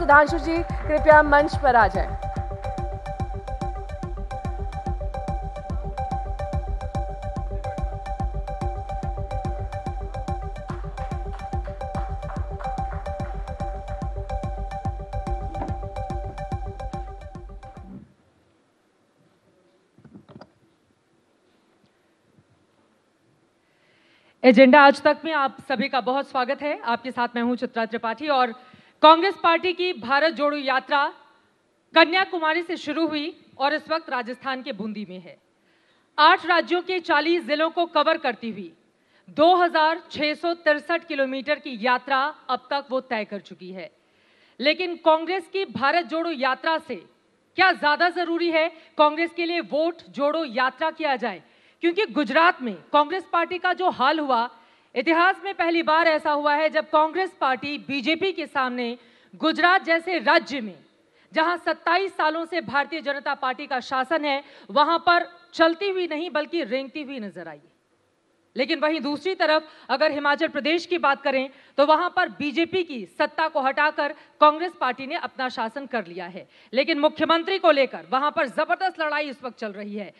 सुधांशु जी कृपया मंच पर आ जाएं। एजेंडा आज तक में आप सभी का बहुत स्वागत है आपके साथ मैं हूं चित्रा त्रिपाठी और कांग्रेस पार्टी की भारत जोड़ो यात्रा कन्याकुमारी से शुरू हुई और इस वक्त राजस्थान के बूंदी में है आठ राज्यों के 40 जिलों को कवर करती हुई दो किलोमीटर की यात्रा अब तक वो तय कर चुकी है लेकिन कांग्रेस की भारत जोड़ो यात्रा से क्या ज़्यादा ज़रूरी है कांग्रेस के लिए वोट जोड़ो यात्रा किया जाए क्योंकि गुजरात में कांग्रेस पार्टी का जो हाल हुआ इतिहास में पहली बार ऐसा हुआ है जब कांग्रेस पार्टी बीजेपी के सामने गुजरात जैसे राज्य में जहां 27 सालों से भारतीय जनता पार्टी का शासन है वहां पर चलती हुई नहीं बल्कि रेंगती हुई नजर आई लेकिन वहीं दूसरी तरफ अगर हिमाचल प्रदेश की बात करें तो वहां पर बीजेपी की सत्ता को हटाकर कांग्रेस पार्टी ने अपना शासन कर लिया है लेकिन मुख्यमंत्री को लेकर वहां पर जबरदस्त लड़ाई इस वक्त चल रही है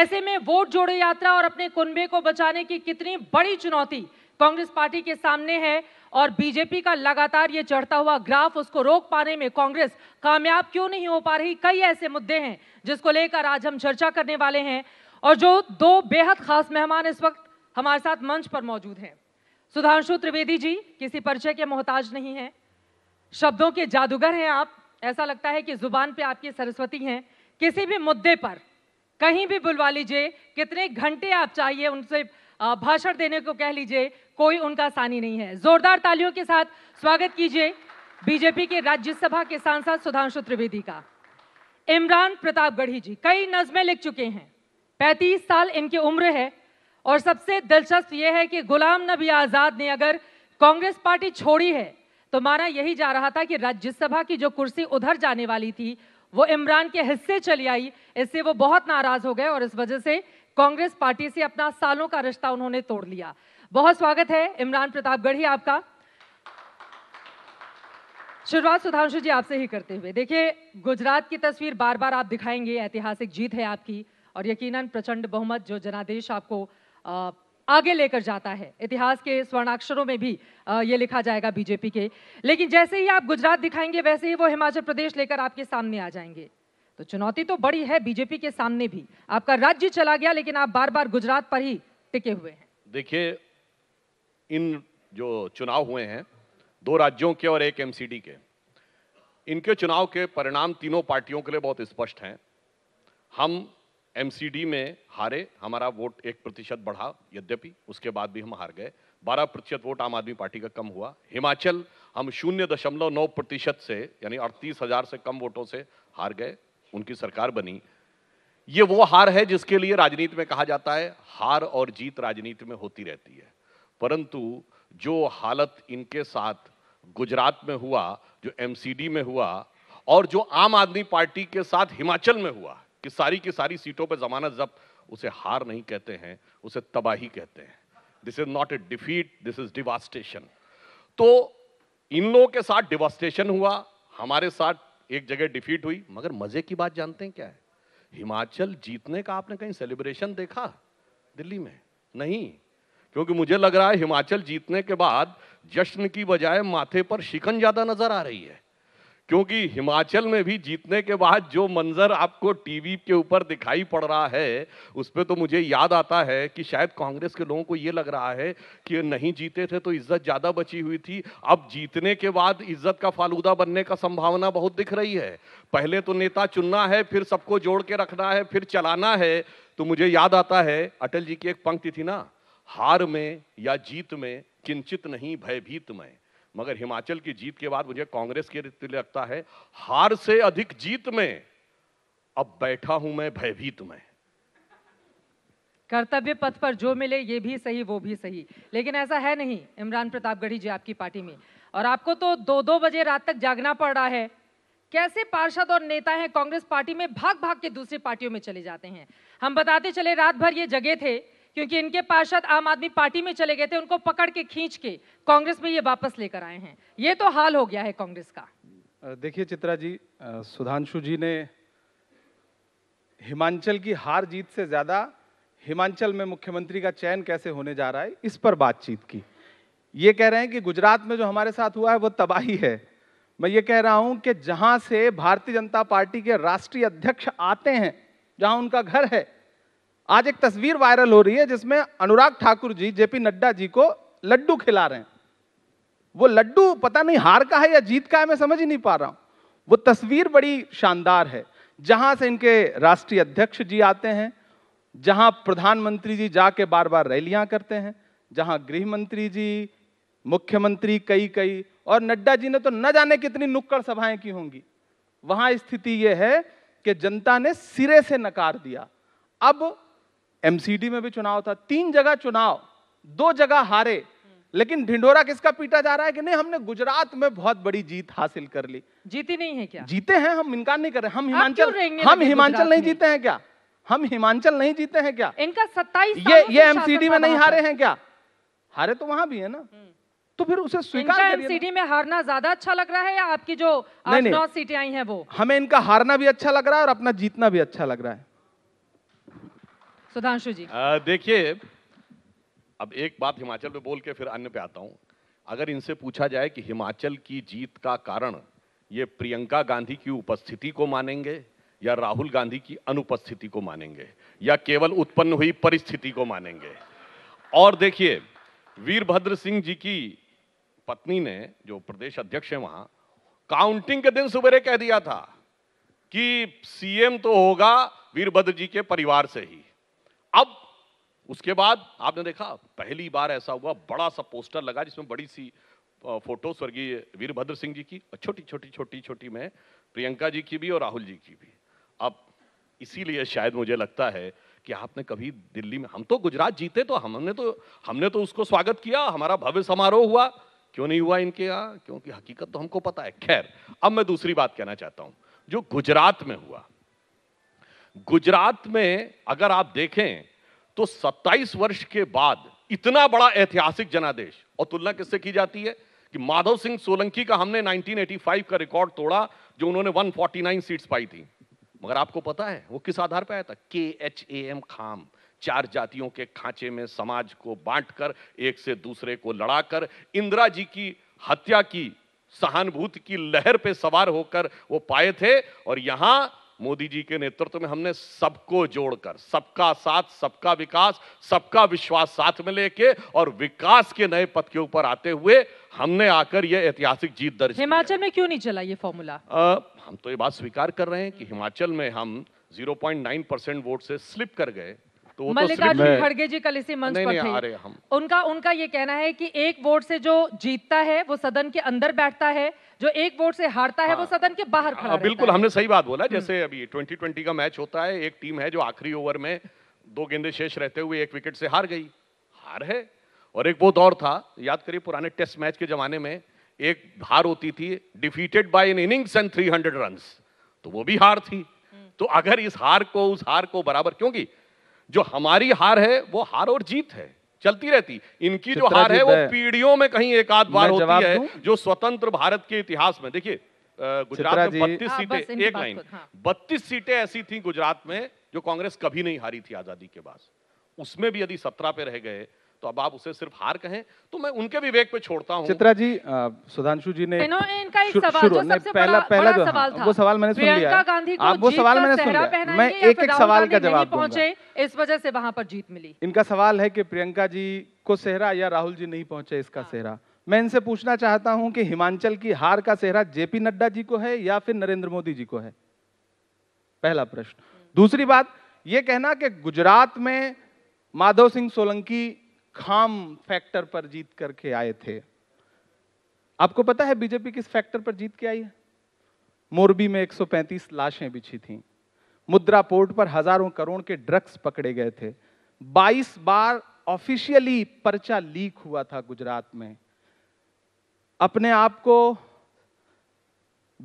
ऐसे में वोट जोड़े यात्रा और अपने कुंबे को बचाने की कितनी बड़ी चुनौती कांग्रेस पार्टी के सामने है और बीजेपी का लगातार ये चढ़ता हुआ ग्राफ उसको रोक पाने में कांग्रेस कामयाब क्यों नहीं हो पा रही कई ऐसे मुद्दे हैं जिसको लेकर आज हम चर्चा करने वाले हैं और जो दो बेहद खास मेहमान इस वक्त हमारे साथ मंच पर मौजूद हैं सुधांशु त्रिवेदी जी किसी परिचय के मोहताज नहीं हैं शब्दों के जादूगर हैं आप ऐसा लगता है कि जुबान पे आपकी सरस्वती हैं किसी भी मुद्दे पर कहीं भी बुलवा लीजिए कितने घंटे आप चाहिए उनसे भाषण देने को कह लीजिए कोई उनका सानी नहीं है जोरदार तालियों के साथ स्वागत कीजिए बीजेपी के राज्यसभा के सांसद सुधांशु त्रिवेदी का इमरान प्रतापगढ़ी जी कई नज़में लिख चुके हैं 35 साल इनकी उम्र है और सबसे दिलचस्प यह है कि गुलाम नबी आज़ाद ने अगर कांग्रेस पार्टी छोड़ी है तो माना यही जा रहा था कि राज्यसभा की जो कुर्सी उधर जाने वाली थी वो इमरान के हिस्से चली आई इससे वो बहुत नाराज हो गए और इस वजह से कांग्रेस पार्टी से अपना सालों का रिश्ता उन्होंने तोड़ लिया बहुत स्वागत है इमरान प्रतापगढ़ी आपका शुरुआत सुधांशु जी आपसे ही करते हुए देखिए गुजरात की तस्वीर बार बार आप दिखाएंगे ऐतिहासिक जीत है आपकी और यकीनन प्रचंड बहुमत जो जनादेश आपको आगे लेकर जाता है इतिहास के स्वर्णाक्षरों में भी ये लिखा जाएगा बीजेपी के लेकिन जैसे ही आप गुजरात दिखाएंगे वैसे ही वो हिमाचल प्रदेश लेकर आपके सामने आ जाएंगे तो चुनौती तो बड़ी है बीजेपी के सामने भी आपका राज्य चला गया लेकिन आप बार बार गुजरात पर ही टिके हुए हैं देखिए इन जो चुनाव हुए हैं दो राज्यों के और एक एमसीडी के इनके चुनाव के परिणाम तीनों पार्टियों के लिए बहुत स्पष्ट हैं हम एमसीडी में हारे हमारा वोट एक प्रतिशत बढ़ा यद्यपि उसके बाद भी हम हार गए बारह प्रतिशत वोट आम आदमी पार्टी का कम हुआ हिमाचल हम शून्य दशमलव नौ प्रतिशत से यानी अड़तीस हजार से कम वोटों से हार गए उनकी सरकार बनी ये वो हार है जिसके लिए राजनीति में कहा जाता है हार और जीत राजनीति में होती रहती है परंतु जो हालत इनके साथ गुजरात में हुआ जो एमसीडी में हुआ और जो आम आदमी पार्टी के साथ हिमाचल में हुआ कि सारी की सारी सीटों पर जमानत जब्त उसे हार नहीं कहते हैं उसे तबाही कहते हैं this is not a defeat this is devastation तो इन लोगों के साथ डिवास्टेशन हुआ हमारे साथ एक जगह डिफीट हुई मगर मजे की बात जानते हैं क्या है हिमाचल जीतने का आपने कहीं सेलिब्रेशन देखा दिल्ली में नहीं क्योंकि मुझे लग रहा है हिमाचल जीतने के बाद जश्न की बजाय माथे पर शिकन ज्यादा नजर आ रही है क्योंकि हिमाचल में भी जीतने के बाद जो मंजर आपको टीवी के ऊपर दिखाई पड़ रहा है उस पर तो मुझे याद आता है कि शायद कांग्रेस के लोगों को ये लग रहा है कि नहीं जीते थे तो इज्जत ज़्यादा बची हुई थी अब जीतने के बाद इज्जत का फालूदा बनने का संभावना बहुत दिख रही है पहले तो नेता चुनना है फिर सबको जोड़ के रखना है फिर चलाना है तो मुझे याद आता है अटल जी की एक पंक्ति थी ना हार में या जीत में किंचित नहीं भयभीत में मगर हिमाचल की जीत के बाद मुझे कांग्रेस के लगता है हार से अधिक जीत में अब बैठा हूं मैं भयभीत में कर्तव्य पथ पर जो मिले ये भी सही वो भी सही लेकिन ऐसा है नहीं इमरान प्रतापगढ़ी जी आपकी पार्टी में और आपको तो दो दो बजे रात तक जागना पड़ रहा है कैसे पार्षद और नेता हैं कांग्रेस पार्टी में भाग भाग के दूसरी पार्टियों में चले जाते हैं हम बताते चले रात भर ये जगह थे क्योंकि इनके पार्षद आम आदमी पार्टी में चले गए थे उनको पकड़ के खींच के कांग्रेस में ये वापस लेकर आए हैं ये तो हाल हो गया है कांग्रेस का देखिए चित्रा जी सुधांशु जी ने हिमाचल की हार जीत से ज्यादा हिमाचल में मुख्यमंत्री का चयन कैसे होने जा रहा है इस पर बातचीत की ये कह रहे हैं कि गुजरात में जो हमारे साथ हुआ है वो तबाही है मैं ये कह रहा हूं कि जहां से भारतीय जनता पार्टी के राष्ट्रीय अध्यक्ष आते हैं जहां उनका घर है आज एक तस्वीर वायरल हो रही है जिसमें अनुराग ठाकुर जी जेपी नड्डा जी को लड्डू खिला रहे हैं वो लड्डू पता नहीं हार का है या जीत का है मैं समझ ही नहीं पा रहा हूं वो तस्वीर बड़ी शानदार है जहां से इनके राष्ट्रीय अध्यक्ष जी आते हैं जहां प्रधानमंत्री जी जाके बार बार रैलियां करते हैं जहां गृह मंत्री जी मुख्यमंत्री कई कई और नड्डा जी ने तो न जाने कितनी नुक्कड़ सभाएं की होंगी वहां स्थिति यह है कि जनता ने सिरे से नकार दिया अब एमसीडी में भी चुनाव था तीन जगह चुनाव दो जगह हारे लेकिन ढिंडोरा किसका पीटा जा रहा है कि नहीं हमने गुजरात में बहुत बड़ी जीत हासिल कर ली जीती नहीं है क्या जीते हैं हम इनकार नहीं कर रहे हम हिमाचल हम हिमाचल नहीं जीते हैं क्या हम हिमाचल नहीं जीते हैं क्या इनका सत्ताईस ये ये एमसीडी में नहीं हारे हैं क्या हारे तो वहां भी है ना हम्म। तो फिर उसे स्वीकार एमसीडी में हारना ज्यादा अच्छा लग रहा है या आपकी जो नौ सीटें आई हैं वो हमें इनका हारना भी अच्छा लग रहा है और अपना जीतना भी अच्छा लग रहा है सुधांशु जी देखिए अब एक बात हिमाचल पे बोल के फिर अन्य पे आता हूँ अगर इनसे पूछा जाए कि हिमाचल की जीत का कारण ये प्रियंका गांधी की उपस्थिति को मानेंगे या राहुल गांधी की अनुपस्थिति को मानेंगे या केवल उत्पन्न हुई परिस्थिति को मानेंगे और देखिए वीरभद्र सिंह जी की पत्नी ने जो प्रदेश अध्यक्ष है वहां काउंटिंग के दिन सवेरे कह दिया था कि सीएम तो होगा वीरभद्र जी के परिवार से ही अब उसके बाद आपने देखा पहली बार ऐसा हुआ बड़ा सा पोस्टर लगा जिसमें बड़ी सी फोटो स्वर्गीय वीरभद्र सिंह जी की और छोटी छोटी छोटी छोटी में प्रियंका जी की भी और राहुल जी की भी अब इसीलिए शायद मुझे लगता है कि आपने कभी दिल्ली में हम तो गुजरात जीते तो हमने तो हमने तो उसको स्वागत किया हमारा भव्य समारोह हुआ क्यों नहीं हुआ इनके यहाँ क्योंकि हकीकत तो हमको पता है खैर अब मैं दूसरी बात कहना चाहता हूँ जो गुजरात में हुआ गुजरात में अगर आप देखें तो 27 वर्ष के बाद इतना बड़ा ऐतिहासिक जनादेश और तुलना किससे की जाती है कि माधव सिंह सोलंकी का हमने 1985 का रिकॉर्ड तोड़ा जो उन्होंने 149 सीट्स पाई थी मगर आपको पता है वो किस आधार पर आया था के एच ए एम खाम चार जातियों के खांचे में समाज को बांटकर एक से दूसरे को लड़ाकर इंदिरा जी की हत्या की सहानुभूति की लहर पे सवार होकर वो पाए थे और यहां मोदी जी के नेतृत्व में हमने सबको जोड़कर सबका साथ सबका विकास सबका विश्वास साथ में लेके और विकास के नए पथ के ऊपर आते हुए हमने आकर यह ऐतिहासिक जीत दर्ज हिमाचल में क्यों नहीं चला ये फॉर्मूला हम तो ये बात स्वीकार कर रहे हैं कि हिमाचल में हम 0.9 परसेंट वोट से स्लिप कर गए तो, तो मल्लिकार्जुन खड़गे जी कल इसी मंच पर थे हम उनका उनका ये कहना है कि एक वोट से जो जीतता है वो सदन के अंदर बैठता है जो एक वोट से हारता है वो हाँ। सदन के बाहर हाँ, खड़ा बिल्कुल हमने सही बात बोला हम्म। जैसे अभी ट्वेंटी ट्वेंटी का मैच होता है एक टीम है जो आखिरी ओवर में दो गेंदे शेष रहते हुए एक विकेट से हार गई हार है और एक वो दौर था याद करिए पुराने टेस्ट मैच के जमाने में एक हार होती थी defeated by in innings and hundred run तो वो भी हार थी हम्म। तो अगर इस हार को उस हार को बराबर क्योंकि जो हमारी हार है वो हार और जीत है चलती रहती इनकी जो हार है वो पीढ़ियों में कहीं एक आध बार होती है जो स्वतंत्र भारत के इतिहास में देखिए गुजरात में बत्तीस हाँ, सीटें एक लाइन हाँ। बत्तीस सीटें ऐसी थी गुजरात में जो कांग्रेस कभी नहीं हारी थी आजादी के बाद उसमें भी यदि सत्रह पे रह गए तो अब आप उसे सिर्फ हार कहें तो मैं उनके विवेक पे छोड़ता हूँ चित्रा जी सुधांशु जी ने इनका एक सवाल जो सबसे पहला पहला तो जो हाँ, सवाल था वो सवाल मैंने सुन लिया आप वो सवाल मैंने सुन लिया मैं एक एक सवाल का जवाब पहुंचे इस वजह से वहां पर जीत मिली इनका सवाल है कि प्रियंका जी को सेहरा या राहुल जी नहीं पहुंचे इसका हाँ। सेहरा मैं इनसे पूछना चाहता हूं कि हिमाचल की हार का सेहरा जेपी नड्डा जी को है या फिर नरेंद्र मोदी जी को है पहला प्रश्न दूसरी बात यह कहना कि गुजरात में माधव सिंह सोलंकी खाम फैक्टर पर जीत करके आए थे आपको पता है बीजेपी किस फैक्टर पर जीत के आई है मोरबी में 135 लाशें बिछी थीं मुद्रा पोर्ट पर हजारों करोड़ के ड्रग्स पकड़े गए थे 22 बार ऑफिशियली पर्चा लीक हुआ था गुजरात में अपने आप को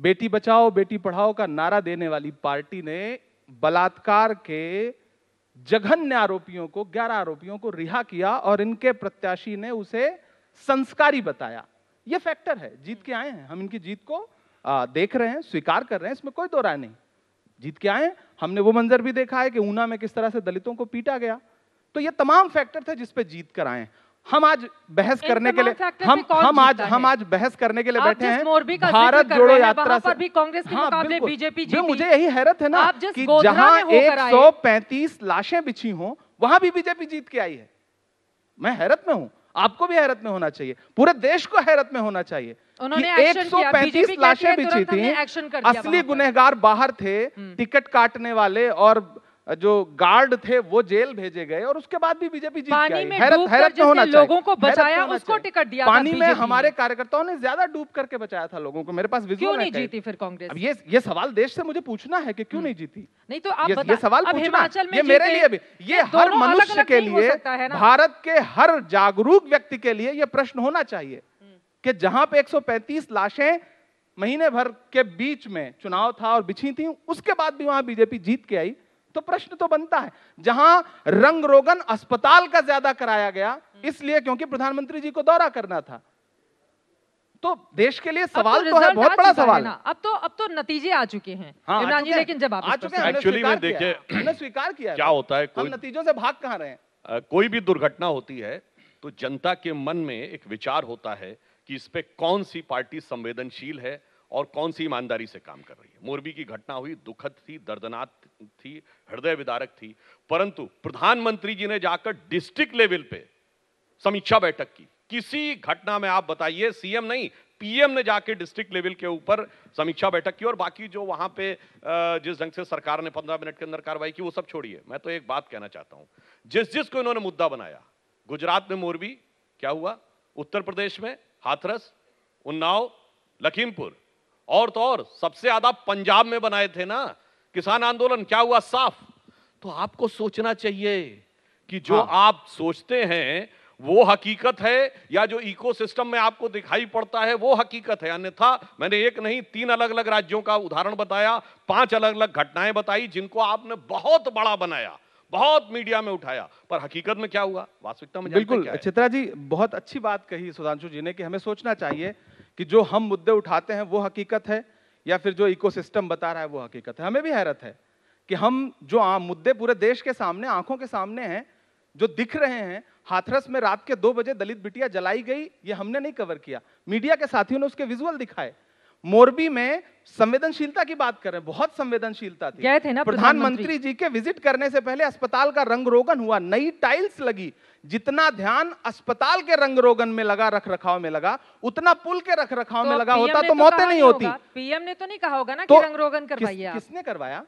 बेटी बचाओ बेटी पढ़ाओ का नारा देने वाली पार्टी ने बलात्कार के जघन्य आरोपियों को 11 आरोपियों को रिहा किया और इनके प्रत्याशी ने उसे संस्कारी बताया ये फैक्टर है जीत के आए हैं हम इनकी जीत को आ, देख रहे हैं स्वीकार कर रहे हैं इसमें कोई दो राय नहीं जीत के आए हमने वो मंजर भी देखा है कि ऊना में किस तरह से दलितों को पीटा गया तो ये तमाम फैक्टर थे जिसपे जीत कर आए हम आज बहस करने के लिए हम हम आज हम आज बहस करने के लिए बैठे हैं भारत जोड़ो यात्रा से भी कांग्रेस के हाँ, मुकाबले बीजेपी जीती मुझे यही हैरत है ना कि जहां 135 लाशें बिछी हों वहां भी बीजेपी जीत के आई है मैं हैरत में हूं आपको भी हैरत में होना चाहिए पूरे देश को हैरत में होना चाहिए उन्होंने एक सौ पैंतीस लाशें बिछी थी असली गुनहगार बाहर थे हम्म। टिकट काटने वाले और जो गार्ड थे वो जेल भेजे गए और उसके बाद भी बीजेपी जीत गई हैरत, हैरत में तो होना लोगों को तो बचाया उसको टिकट दिया पानी में हमारे कार्यकर्ताओं ने ज्यादा डूब करके बचाया था लोगों को मेरे पास क्यों नहीं जीती फिर कांग्रेस अब ये ये सवाल देश से मुझे पूछना है कि क्यों हम्म। नहीं जीती नहीं तो आप ये, ये सवाल पूछना ये मेरे लिए भी ये हर मनुष्य के लिए भारत के हर जागरूक व्यक्ति के लिए ये प्रश्न होना चाहिए कि जहां पे 135 लाशें महीने भर के बीच में चुनाव था और बिछी थी उसके बाद भी वहां बीजेपी जीत के आई तो प्रश्न तो बनता है जहां रंग रोगन अस्पताल का ज्यादा कराया गया इसलिए क्योंकि प्रधानमंत्री जी को दौरा करना था तो देश के लिए तो सवाल तो, तो है बहुत बड़ा सवाल है अब तो अब तो नतीजे आ चुके हैं हाँ, इमरान जी लेकिन जब आ चुके हैं एक्चुअली में देखिए हमने स्वीकार किया क्या होता है हम नतीजों से भाग कहां रहे हैं कोई भी दुर्घटना होती है तो जनता के मन में एक विचार होता है कि इस पर कौन सी पार्टी संवेदनशील है और कौन सी ईमानदारी से काम कर रही है मोरबी की घटना हुई दुखद थी दर्दनाक थी हृदय विदारक थी परंतु प्रधानमंत्री जी ने जाकर डिस्ट्रिक्ट लेवल पे समीक्षा बैठक की किसी घटना में आप बताइए सीएम नहीं पीएम ने जाके डिस्ट्रिक्ट लेवल के ऊपर समीक्षा बैठक की और बाकी जो वहां पे जिस ढंग से सरकार ने पंद्रह मिनट के अंदर कार्रवाई की वो सब छोड़िए मैं तो एक बात कहना चाहता हूं जिस जिस को इन्होंने मुद्दा बनाया गुजरात में मोरबी क्या हुआ उत्तर प्रदेश में हाथरस उन्नाव लखीमपुर और तो और सबसे ज्यादा पंजाब में बनाए थे ना किसान आंदोलन क्या हुआ साफ तो आपको सोचना चाहिए कि जो हाँ। आप सोचते हैं वो हकीकत है या जो इकोसिस्टम में आपको दिखाई पड़ता है वो हकीकत है अन्यथा मैंने एक नहीं तीन अलग अलग राज्यों का उदाहरण बताया पांच अलग अलग घटनाएं बताई जिनको आपने बहुत बड़ा बनाया बहुत मीडिया में उठाया पर हकीकत में क्या हुआ वास्तविकता में बिल्कुल चित्रा जी बहुत अच्छी बात कही सुधांशु जी ने कि हमें सोचना चाहिए कि जो हम मुद्दे उठाते हैं वो हकीकत है या फिर जो इकोसिस्टम बता रहा है वो हकीकत है हमें भी हैरत है कि हम जो आम मुद्दे पूरे देश के सामने आंखों के सामने हैं जो दिख रहे हैं हाथरस में रात के दो बजे दलित बिटिया जलाई गई ये हमने नहीं कवर किया मीडिया के साथियों ने उसके विजुअल दिखाए मोरबी में संवेदनशीलता की बात कर रहे हैं बहुत संवेदनशीलता थी गए थे ना प्रधानमंत्री जी के विजिट करने से पहले अस्पताल का रंग रोगन हुआ नई टाइल्स लगी जितना ध्यान अस्पताल के रंग रोगन में लगा रख रखाव में लगा उतना पुल के रख रखाव तो में लगा होता तो, तो मौतें नहीं होती पीएम ने तो नहीं कहा होगा ना तो कि रंग रोगन किस, किसने करवाया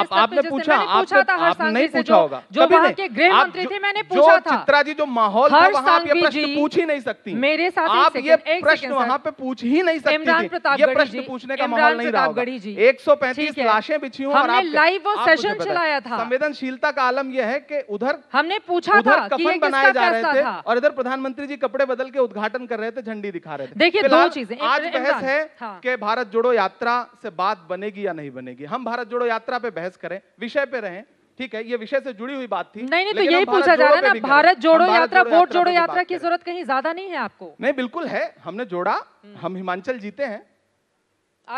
आप आपने पूछा आपने नहीं पूछा होगा जो के गृह मंत्री थे मैंने पूछा था चित्रा जी जो माहौल था वहां आप प्रश्न पूछ ही नहीं सकती मेरे साथ आप ये प्रश्न वहां पे पूछ ही नहीं सकती प्रश्न पूछने का माहौल नहीं रहा सौ पैंतीस लाशें बिछी हुई हमने लाइव वो सेशन चलाया था संवेदनशीलता का आलम यह है कि उधर हमने पूछा था सुनाए जा रहे थे और इधर प्रधानमंत्री जी कपड़े बदल के उद्घाटन कर रहे थे झंडी दिखा रहे थे देखिए दो चीजें आज बहस है हाँ। कि भारत जोड़ो यात्रा से बात बनेगी या नहीं बनेगी हम भारत जोड़ो यात्रा पे बहस करें विषय पे रहें ठीक है ये विषय से जुड़ी हुई बात थी नहीं नहीं तो यही पूछा जा रहा है ना भारत जोड़ो यात्रा वोट जोड़ो यात्रा की जरूरत कहीं ज्यादा नहीं है आपको नहीं बिल्कुल है हमने जोड़ा हम्म। हम हिमाचल जीते हैं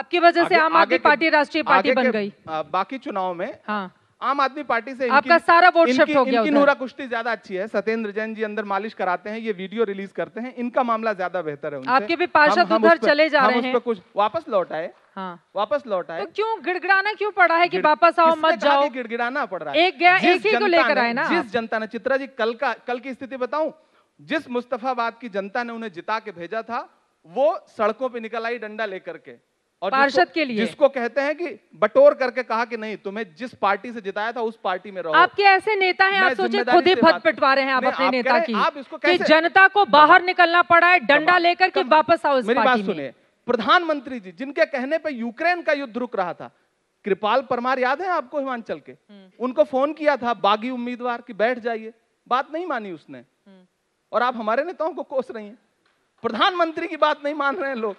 आपकी वजह से आम आदमी पार्टी राष्ट्रीय पार्टी बन गई बाकी चुनाव में हाँ। आम आदमी पार्टी से आपका सारा वोट शिफ्ट हो गया नूरा कुश्ती ज्यादा अच्छी है सत्येंद्र जैन जी अंदर मालिश कराते हैं ये वीडियो रिलीज करते हैं इनका मामला ज्यादा बेहतर है आपके भी पार्षद उधर चले जा रहे हैं कुछ वापस लौट आए हाँ वापस लौट तो आए तो क्यों गिड़गिड़ाना क्यों पड़ा है कि वापस आओ मत जाओ गिड़गिड़ाना पड़ रहा है एक गया एक ही को लेकर आए ना जिस जनता ने चित्रा जी कल का कल की स्थिति बताऊं जिस मुस्तफाबाद की जनता ने उन्हें जिता के भेजा था वो सड़कों पे निकल आई डंडा लेकर के और पार्षद के लिए जिसको कहते हैं कि बटोर करके कहा कि नहीं तुम्हें जिस पार्टी से जिताया था उस पार्टी में रहो आपके ऐसे नेता हैं आप सोचे खुद ही भत पिटवा रहे हैं आप अपने नेता की आप इसको कि जनता को बाहर निकलना पड़ा है डंडा लेकर के वापस आओ मेरी बात सुने प्रधानमंत्री जी जिनके कहने पर यूक्रेन का युद्ध रुक रहा था कृपाल परमार याद है आपको हिमाचल के हम्म। उनको फोन किया था बागी उम्मीदवार की बैठ जाइए बात नहीं मानी उसने हम्म। और आप हमारे नेताओं को कोस रही हैं प्रधानमंत्री की बात नहीं मान रहे हैं लोग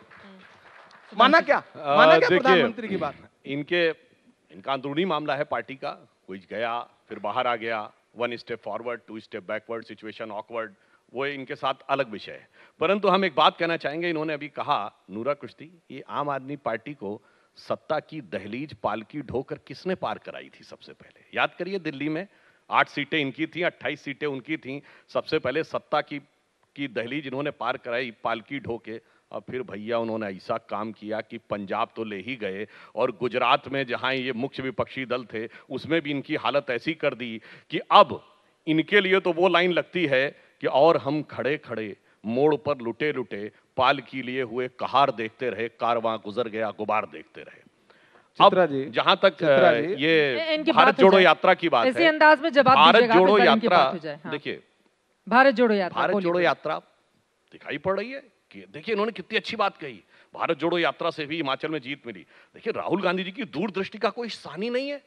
माना क्या माना क्या प्रधानमंत्री की बात इनके इनका अंदरूनी मामला है पार्टी का कोई गया फिर बाहर आ गया one step forward two step backward situation awkward वो इनके साथ अलग विषय है परंतु हम एक बात कहना चाहेंगे इन्होंने अभी कहा नूरा कुश्ती ये आम आदमी पार्टी को सत्ता की दहलीज पालकी ढोकर किसने पार कराई थी सबसे पहले याद करिए दिल्ली में आठ सीटें इनकी थी अट्ठाईस सीटें उनकी थी सबसे पहले सत्ता की की दहलीज इन्होंने पार कराई पालकी ढोके और फिर भैया उन्होंने ऐसा काम किया कि पंजाब तो ले ही गए और गुजरात में जहाँ ये मुख्य विपक्षी दल थे उसमें भी इनकी हालत ऐसी कर दी कि अब इनके लिए तो वो लाइन लगती है कि और हम खड़े खड़े मोड़ पर लुटे लुटे पाल की लिए हुए कहार देखते रहे कार वहां गुजर गया गुबार देखते रहे अब जहां तक ये भारत जोड़ो यात्रा की बात है अंदाज में जवाब भारत जोड़ो यात्रा हाँ। देखिए भारत जोड़ो यात्रा भारत जोड़ो यात्रा दिखाई पड़ रही है देखिए इन्होंने कितनी अच्छी बात कही भारत जोड़ो यात्रा से भी हिमाचल में जीत मिली देखिए राहुल गांधी जी की दूरदृष्टि का कोई सानी नहीं है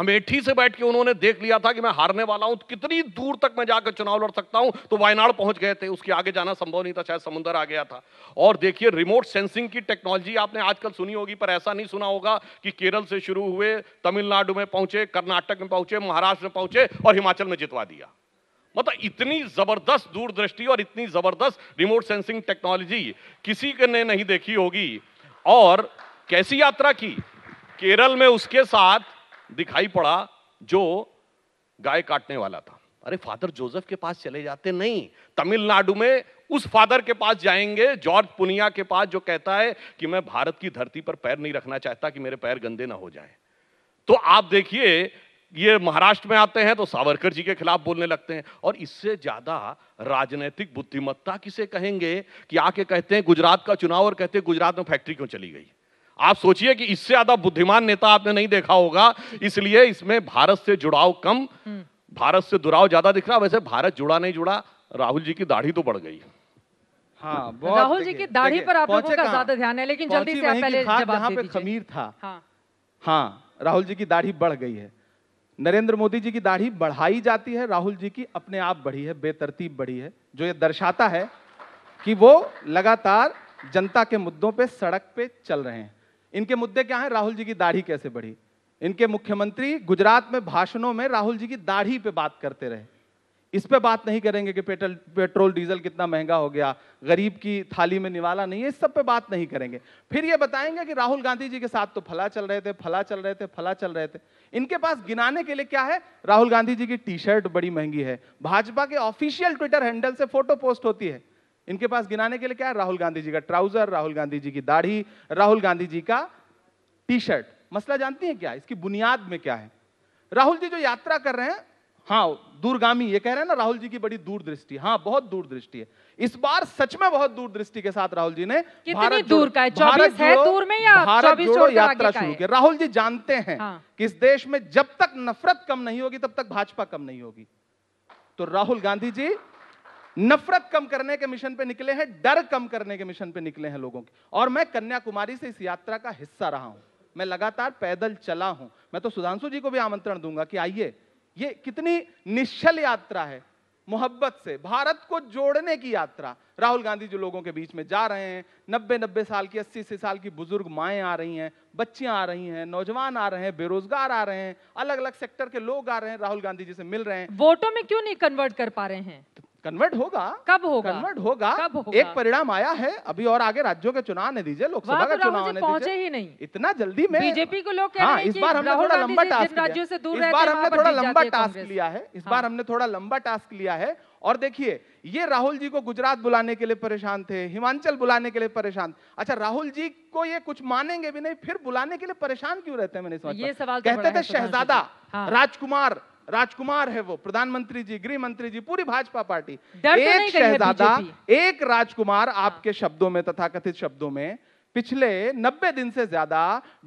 अमेठी से बैठ के उन्होंने देख लिया था कि मैं हारने वाला हूं तो कितनी दूर तक मैं जाकर चुनाव लड़ सकता हूं तो वायनाड पहुंच गए थे उसके आगे जाना संभव नहीं था शायद समुद्र आ गया था और देखिए रिमोट सेंसिंग की टेक्नोलॉजी आपने आजकल सुनी होगी पर ऐसा नहीं सुना होगा कि केरल से शुरू हुए तमिलनाडु में पहुंचे कर्नाटक में पहुंचे महाराष्ट्र में पहुंचे और हिमाचल में जितवा दिया मतलब इतनी जबरदस्त दूरदृष्टि और इतनी जबरदस्त रिमोट सेंसिंग टेक्नोलॉजी किसी ने नहीं देखी होगी और कैसी यात्रा की केरल में उसके साथ दिखाई पड़ा जो गाय काटने वाला था अरे फादर जोसेफ के पास चले जाते नहीं तमिलनाडु में उस फादर के पास जाएंगे जॉर्ज पुनिया के पास जो कहता है कि मैं भारत की धरती पर पैर नहीं रखना चाहता कि मेरे पैर गंदे ना हो जाएं। तो आप देखिए ये महाराष्ट्र में आते हैं तो सावरकर जी के खिलाफ बोलने लगते हैं और इससे ज्यादा राजनीतिक बुद्धिमत्ता किसे कहेंगे कि आके कहते हैं गुजरात का चुनाव और कहते हैं गुजरात में फैक्ट्री क्यों चली गई आप सोचिए कि इससे ज्यादा बुद्धिमान नेता आपने नहीं देखा होगा इसलिए इसमें भारत से जुड़ाव कम हम्म। भारत से दुराव ज्यादा दिख रहा वैसे भारत जुड़ा नहीं जुड़ा राहुल जी की दाढ़ी तो बढ़ गई हाँ, राहुल जी की दाढ़ी पर आप लोगों का ज्यादा ध्यान है लेकिन जल्दी से आप पहले जवाब दीजिए खमीर था हाँ।, हाँ राहुल जी की दाढ़ी बढ़ गई है नरेंद्र मोदी जी की दाढ़ी बढ़ाई जाती है राहुल जी की अपने आप बढ़ी है बेतरतीब बढ़ी है जो ये दर्शाता है कि वो लगातार जनता के मुद्दों पे सड़क पे चल रहे हैं इनके मुद्दे क्या हैं राहुल जी की दाढ़ी कैसे बढ़ी इनके मुख्यमंत्री गुजरात में भाषणों में राहुल जी की दाढ़ी पे बात करते रहे इस पे बात नहीं करेंगे कि पेट्रोल पेट्रोल डीजल कितना महंगा हो गया गरीब की थाली में निवाला नहीं है इस सब पे बात नहीं करेंगे फिर ये बताएंगे कि राहुल गांधी जी के साथ तो फला चल रहे थे फला चल रहे थे फला चल रहे थे इनके पास गिनाने के लिए क्या है राहुल गांधी जी की टी शर्ट बड़ी महंगी है भाजपा के ऑफिशियल ट्विटर हैंडल से फोटो पोस्ट होती है इनके पास गिनाने के लिए क्या है राहुल गांधी जी का ट्राउजर राहुल गांधी जी की दाढ़ी राहुल गांधी जी का टी शर्ट मसला जानती है क्या इसकी बुनियाद में क्या है राहुल जी जो यात्रा कर रहे हैं हाँ दूरगामी ये कह रहे हैं ना राहुल जी की बड़ी दूरदृष्टि हाँ बहुत दूरदृष्टि है इस बार सच में बहुत दूरदृष्टि के साथ राहुल जी ने कितनी दूर का है भारत है दूर में या भारत जोड़ो यात्रा शुरू की राहुल जी जानते हैं हाँ। कि इस देश में जब तक नफरत कम नहीं होगी तब तक भाजपा कम नहीं होगी तो राहुल गांधी जी नफरत कम करने के मिशन पे निकले हैं डर कम करने के मिशन पे निकले हैं लोगों के और मैं कन्याकुमारी से इस यात्रा का हिस्सा रहा हूं मैं लगातार पैदल चला हूं मैं तो सुधांशु जी को भी आमंत्रण दूंगा कि आइए ये कितनी निश्चल यात्रा है मोहब्बत से भारत को जोड़ने की यात्रा राहुल गांधी जो लोगों के बीच में जा रहे हैं नब्बे नब्बे साल की अस्सी अस्सी साल की बुजुर्ग माएँ आ रही हैं बच्चियाँ आ रही हैं नौजवान आ रहे हैं बेरोजगार आ रहे हैं अलग अलग सेक्टर के लोग आ रहे हैं राहुल गांधी जी से मिल रहे हैं वोटों में क्यों नहीं कन्वर्ट कर पा रहे हैं तो कन्वर्ट होगा कब होगा कन्वर्ट होगा कब होगा एक परिणाम आया है अभी और आगे राज्यों के चुनाव ने दीजिए लोकसभा का तो चुनाव ने पहुंचे ही नहीं इतना जल्दी में बीजेपी को लोग हाँ, इस हाँ। बार हमने थोड़ा लंबा टास्क राज्यों से दूर इस बार हमने थोड़ा लंबा टास्क लिया है इस बार हमने थोड़ा लंबा टास्क लिया है और देखिए ये राहुल जी को गुजरात बुलाने के लिए परेशान थे हिमाचल बुलाने के लिए परेशान अच्छा राहुल जी को ये कुछ मानेंगे भी नहीं फिर बुलाने के लिए परेशान क्यों रहते हैं मैंने ये सवाल तो कहते थे शहजादा हाँ। राजकुमार राजकुमार है वो प्रधानमंत्री जी गृह मंत्री जी पूरी भाजपा पार्टी तो एक शहजादा एक राजकुमार हाँ। आपके शब्दों में तथा कथित शब्दों में पिछले नब्बे दिन से ज्यादा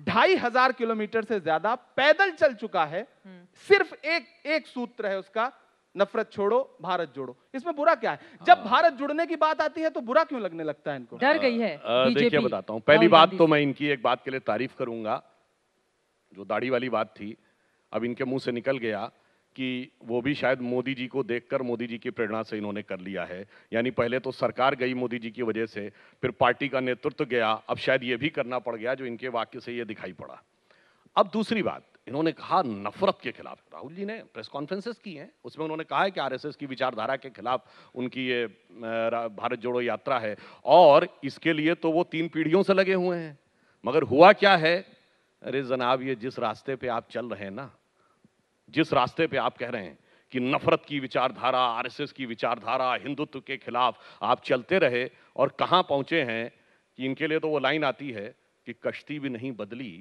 ढाई हजार किलोमीटर से ज्यादा पैदल चल चुका है हम्म। सिर्फ एक एक सूत्र है उसका नफरत छोड़ो भारत जोड़ो इसमें बुरा क्या है जब हाँ। भारत जुड़ने की बात आती है तो बुरा क्यों लगने लगता है इनको डर गई है देखिए बताता हूं पहली बात तो मैं इनकी एक बात के लिए तारीफ करूंगा जो दाढ़ी वाली बात थी अब इनके मुंह से निकल गया कि वो भी शायद मोदी जी को देखकर मोदी जी की प्रेरणा से इन्होंने कर लिया है यानी पहले तो सरकार गई मोदी जी की वजह से फिर पार्टी का नेतृत्व गया अब शायद ये भी करना पड़ गया जो इनके वाक्य से ये दिखाई पड़ा अब दूसरी बात इन्होंने कहा नफरत के खिलाफ राहुल जी ने प्रेस कॉन्फ्रेंसेस की हैं उसमें उन्होंने कहा है कि आरएसएस की विचारधारा के खिलाफ उनकी ये भारत जोड़ो यात्रा है और इसके लिए तो वो तीन पीढ़ियों से लगे हुए हैं मगर हुआ क्या है अरे जनाब ये जिस रास्ते पे आप चल रहे हैं ना जिस रास्ते पे आप कह रहे हैं कि नफरत की विचारधारा आरएसएस की विचारधारा हिंदुत्व के खिलाफ आप चलते रहे और कहाँ पहुंचे हैं कि इनके लिए तो वो लाइन आती है कि कश्ती भी नहीं बदली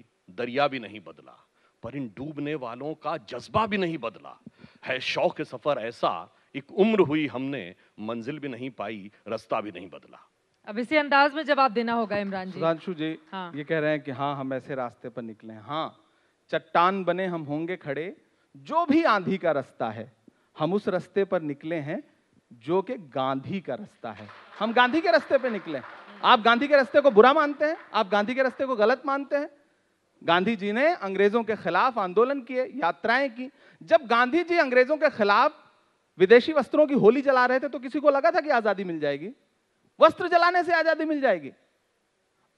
दरिया भी नहीं बदला पर इन डूबने वालों का जज्बा भी नहीं बदला है शौक सफ़र ऐसा एक उम्र हुई हमने मंजिल भी नहीं पाई रास्ता भी नहीं बदला अब इसी अंदाज में जवाब देना होगा इमरान जी सुधांशु जी हाँ। ये कह रहे हैं कि हाँ हम ऐसे रास्ते पर निकले हाँ चट्टान बने हम होंगे खड़े जो भी आंधी का रास्ता है हम उस रास्ते पर निकले हैं जो कि गांधी का रास्ता है हम गांधी के रास्ते पर निकले आप गांधी के रास्ते को बुरा मानते हैं आप गांधी के रास्ते को गलत मानते हैं गांधी जी ने अंग्रेजों के खिलाफ आंदोलन किए यात्राएं की जब गांधी जी अंग्रेजों के खिलाफ विदेशी वस्त्रों की होली जला रहे थे तो किसी को लगा था कि आजादी मिल जाएगी वस्त्र जलाने से आजादी मिल जाएगी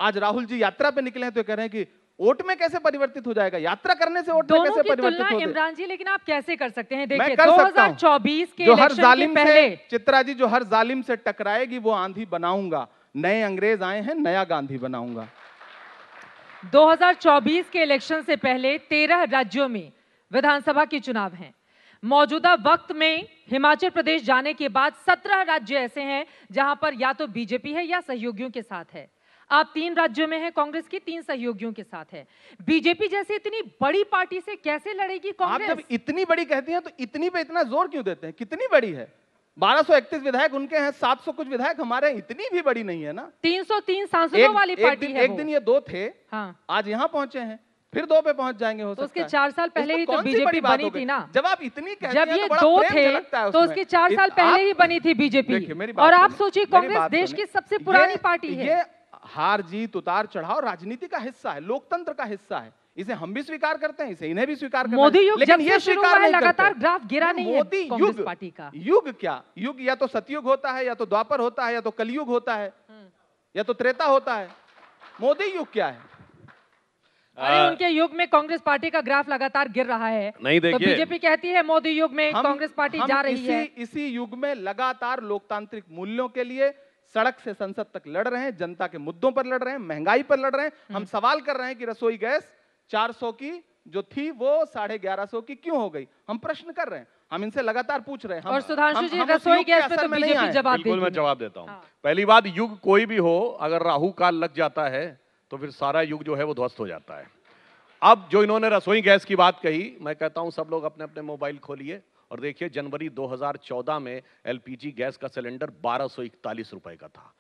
आज राहुल जी यात्रा पे निकले हैं तो कह रहे हैं कि वोट में कैसे परिवर्तित हो जाएगा यात्रा करने से वोट में कैसे परिवर्तित हो इमरान जी लेकिन आप कैसे कर सकते हैं देखिए चौबीस के जो हर जालिम पहले चित्रा जी जो हर जालिम से टकराएगी वो आंधी बनाऊंगा नए अंग्रेज आए हैं नया गांधी बनाऊंगा 2024 के इलेक्शन से पहले 13 राज्यों में विधानसभा के चुनाव हैं मौजूदा वक्त में हिमाचल प्रदेश जाने के बाद 17 राज्य ऐसे हैं जहां पर या तो बीजेपी है या सहयोगियों के साथ है आप तीन राज्यों में हैं कांग्रेस की तीन सहयोगियों के साथ है बीजेपी जैसे इतनी बड़ी पार्टी से कैसे लड़ेगी कांग्रेस आप जब इतनी बड़ी कहती हैं तो इतनी पे इतना जोर क्यों देते हैं कितनी बड़ी है 1231 विधायक उनके हैं 700 कुछ विधायक हमारे इतनी भी बड़ी नहीं है ना 303 सांसदों वाली एक पार्टी दिन, है एक दिन ये दो थे हाँ। आज यहाँ पहुंचे हैं फिर दो पे पहुंच जाएंगे हो तो उसके चार साल पहले ही तो बीजेपी बनी थी ना जब आप इतनी जब तो ये तो दो थे तो उसके चार साल पहले ही बनी थी बीजेपी और आप सोचिए कांग्रेस देश की सबसे पुरानी पार्टी है हार जीत उतार चढ़ाव राजनीति का हिस्सा है लोकतंत्र का हिस्सा है इसे हम भी स्वीकार करते हैं इसे इन्हें भी स्वीकार करते मोदी युग लेकिन ये स्वीकार नहीं लगातार ग्राफ गिरा नहीं मोदी युग पार्टी का युग क्या युग या तो सतयुग होता है या तो द्वापर होता है या तो कलयुग होता है हम्म। या तो त्रेता होता है मोदी युग क्या है अरे उनके युग में कांग्रेस पार्टी का ग्राफ लगातार गिर रहा है नहीं तो देखिए तो बीजेपी कहती है मोदी युग में कांग्रेस पार्टी जा रही है इसी युग में लगातार लोकतांत्रिक मूल्यों के लिए सड़क से संसद तक लड़ रहे हैं जनता के मुद्दों पर लड़ रहे हैं महंगाई पर लड़ रहे हैं हम हम्म। सवाल कर रहे हैं कि रसोई गैस 400 की जो थी वो साढ़े ग्यारह सौ की क्यों हो गई हम प्रश्न कर रहे हैं हम इनसे लगातार पूछ रहे हैं और सुधांशु जी रसोई गैस पे तो बीजेपी जवाब बिल्कुल मैं जवाब देता हूँ हाँ। पहली बात युग कोई भी हो अगर राहु काल लग जाता है तो फिर सारा युग जो है वो ध्वस्त हो जाता है अब जो इन्होंने रसोई गैस की बात कही मैं कहता हूं सब लोग अपने अपने मोबाइल खोलिए और देखिए जनवरी 2014 में एलपीजी गैस का सिलेंडर बारह रुपए का था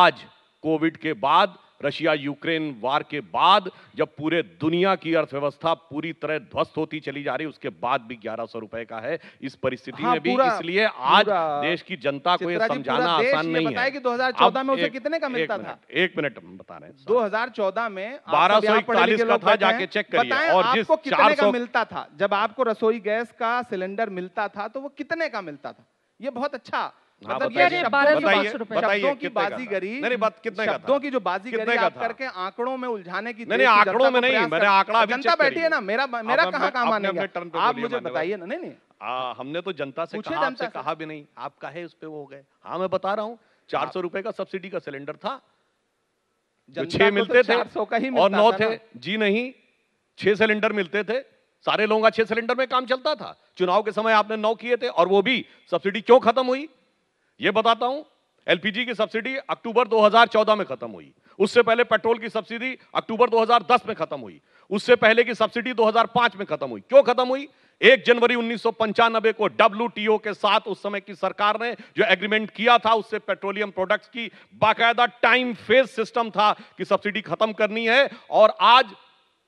आज कोविड के बाद रशिया यूक्रेन वार के बाद जब पूरे दुनिया की अर्थव्यवस्था पूरी तरह ध्वस्त होती चली जा रही उसके बाद भी ग्यारह सौ रुपए का है इस परिस्थिति हाँ, में भी इसलिए आज देश की जनता को यह समझाना आसान नहीं है कि 2014 में उसे कितने का मिलता था एक मिनट बता रहे हैं 2014 में बारह सौ इकतालीस का था जाके चेक करिए और जिस चार का मिलता था जब आपको रसोई गैस का सिलेंडर मिलता था तो वो कितने का मिलता था ये बहुत अच्छा हाँ, मतलब ये की शब्दों की जो बाजी करके आंकड़ों में उलझाने की नहीं तो आंकड़ों में नहीं मैंने आंकड़ा जनता बैठी है ना मेरा मेरा कहाँ काम आने आप मुझे बताइए ना नहीं नहीं हमने तो जनता से कहा कहा भी नहीं आप कहे उस पर वो हो गए हाँ मैं बता रहा हूँ चार सौ रुपए का सब्सिडी का सिलेंडर था छह मिलते तो थे का ही और नौ थे जी नहीं छह सिलेंडर मिलते थे सारे लोगों का छह सिलेंडर में काम चलता था चुनाव के समय आपने नौ किए थे और वो भी सब्सिडी क्यों खत्म हुई यह बताता हूं एलपीजी की सब्सिडी अक्टूबर 2014 में खत्म हुई उससे पहले पेट्रोल की सब्सिडी अक्टूबर 2010 में खत्म हुई उससे पहले की सब्सिडी 2005 में खत्म हुई क्यों खत्म हुई एक जनवरी उन्नीस को डब्ल्यू के साथ उस समय की सरकार ने जो एग्रीमेंट किया था उससे पेट्रोलियम प्रोडक्ट्स की बाकायदा टाइम फेज सिस्टम था कि सब्सिडी खत्म करनी है और आज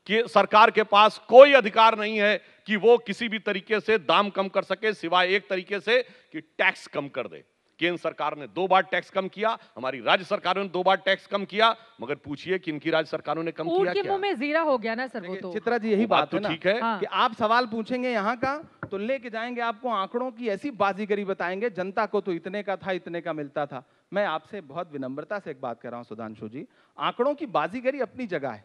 के सरकार के पास कोई अधिकार नहीं है कि वो किसी भी तरीके से दाम कम कर सके सिवाय एक तरीके से कि टैक्स कम कर दे केंद्र सरकार ने दो बार टैक्स कम किया हमारी राज्य सरकारों ने दो बार टैक्स कम किया मगर पूछिए कि इनकी राज्य सरकारों ने कम किया क्या में जीरा हो गया ना सर वो तो चित्रा जी यही बात तो ठीक है हाँ। कि आप सवाल पूछेंगे यहाँ का तो लेके जाएंगे आपको आंकड़ों की ऐसी बाजीगरी बताएंगे जनता को तो इतने का था इतने का मिलता था मैं आपसे बहुत विनम्रता से एक बात कर रहा हूँ सुधांशु जी आंकड़ों की बाजीगरी अपनी जगह है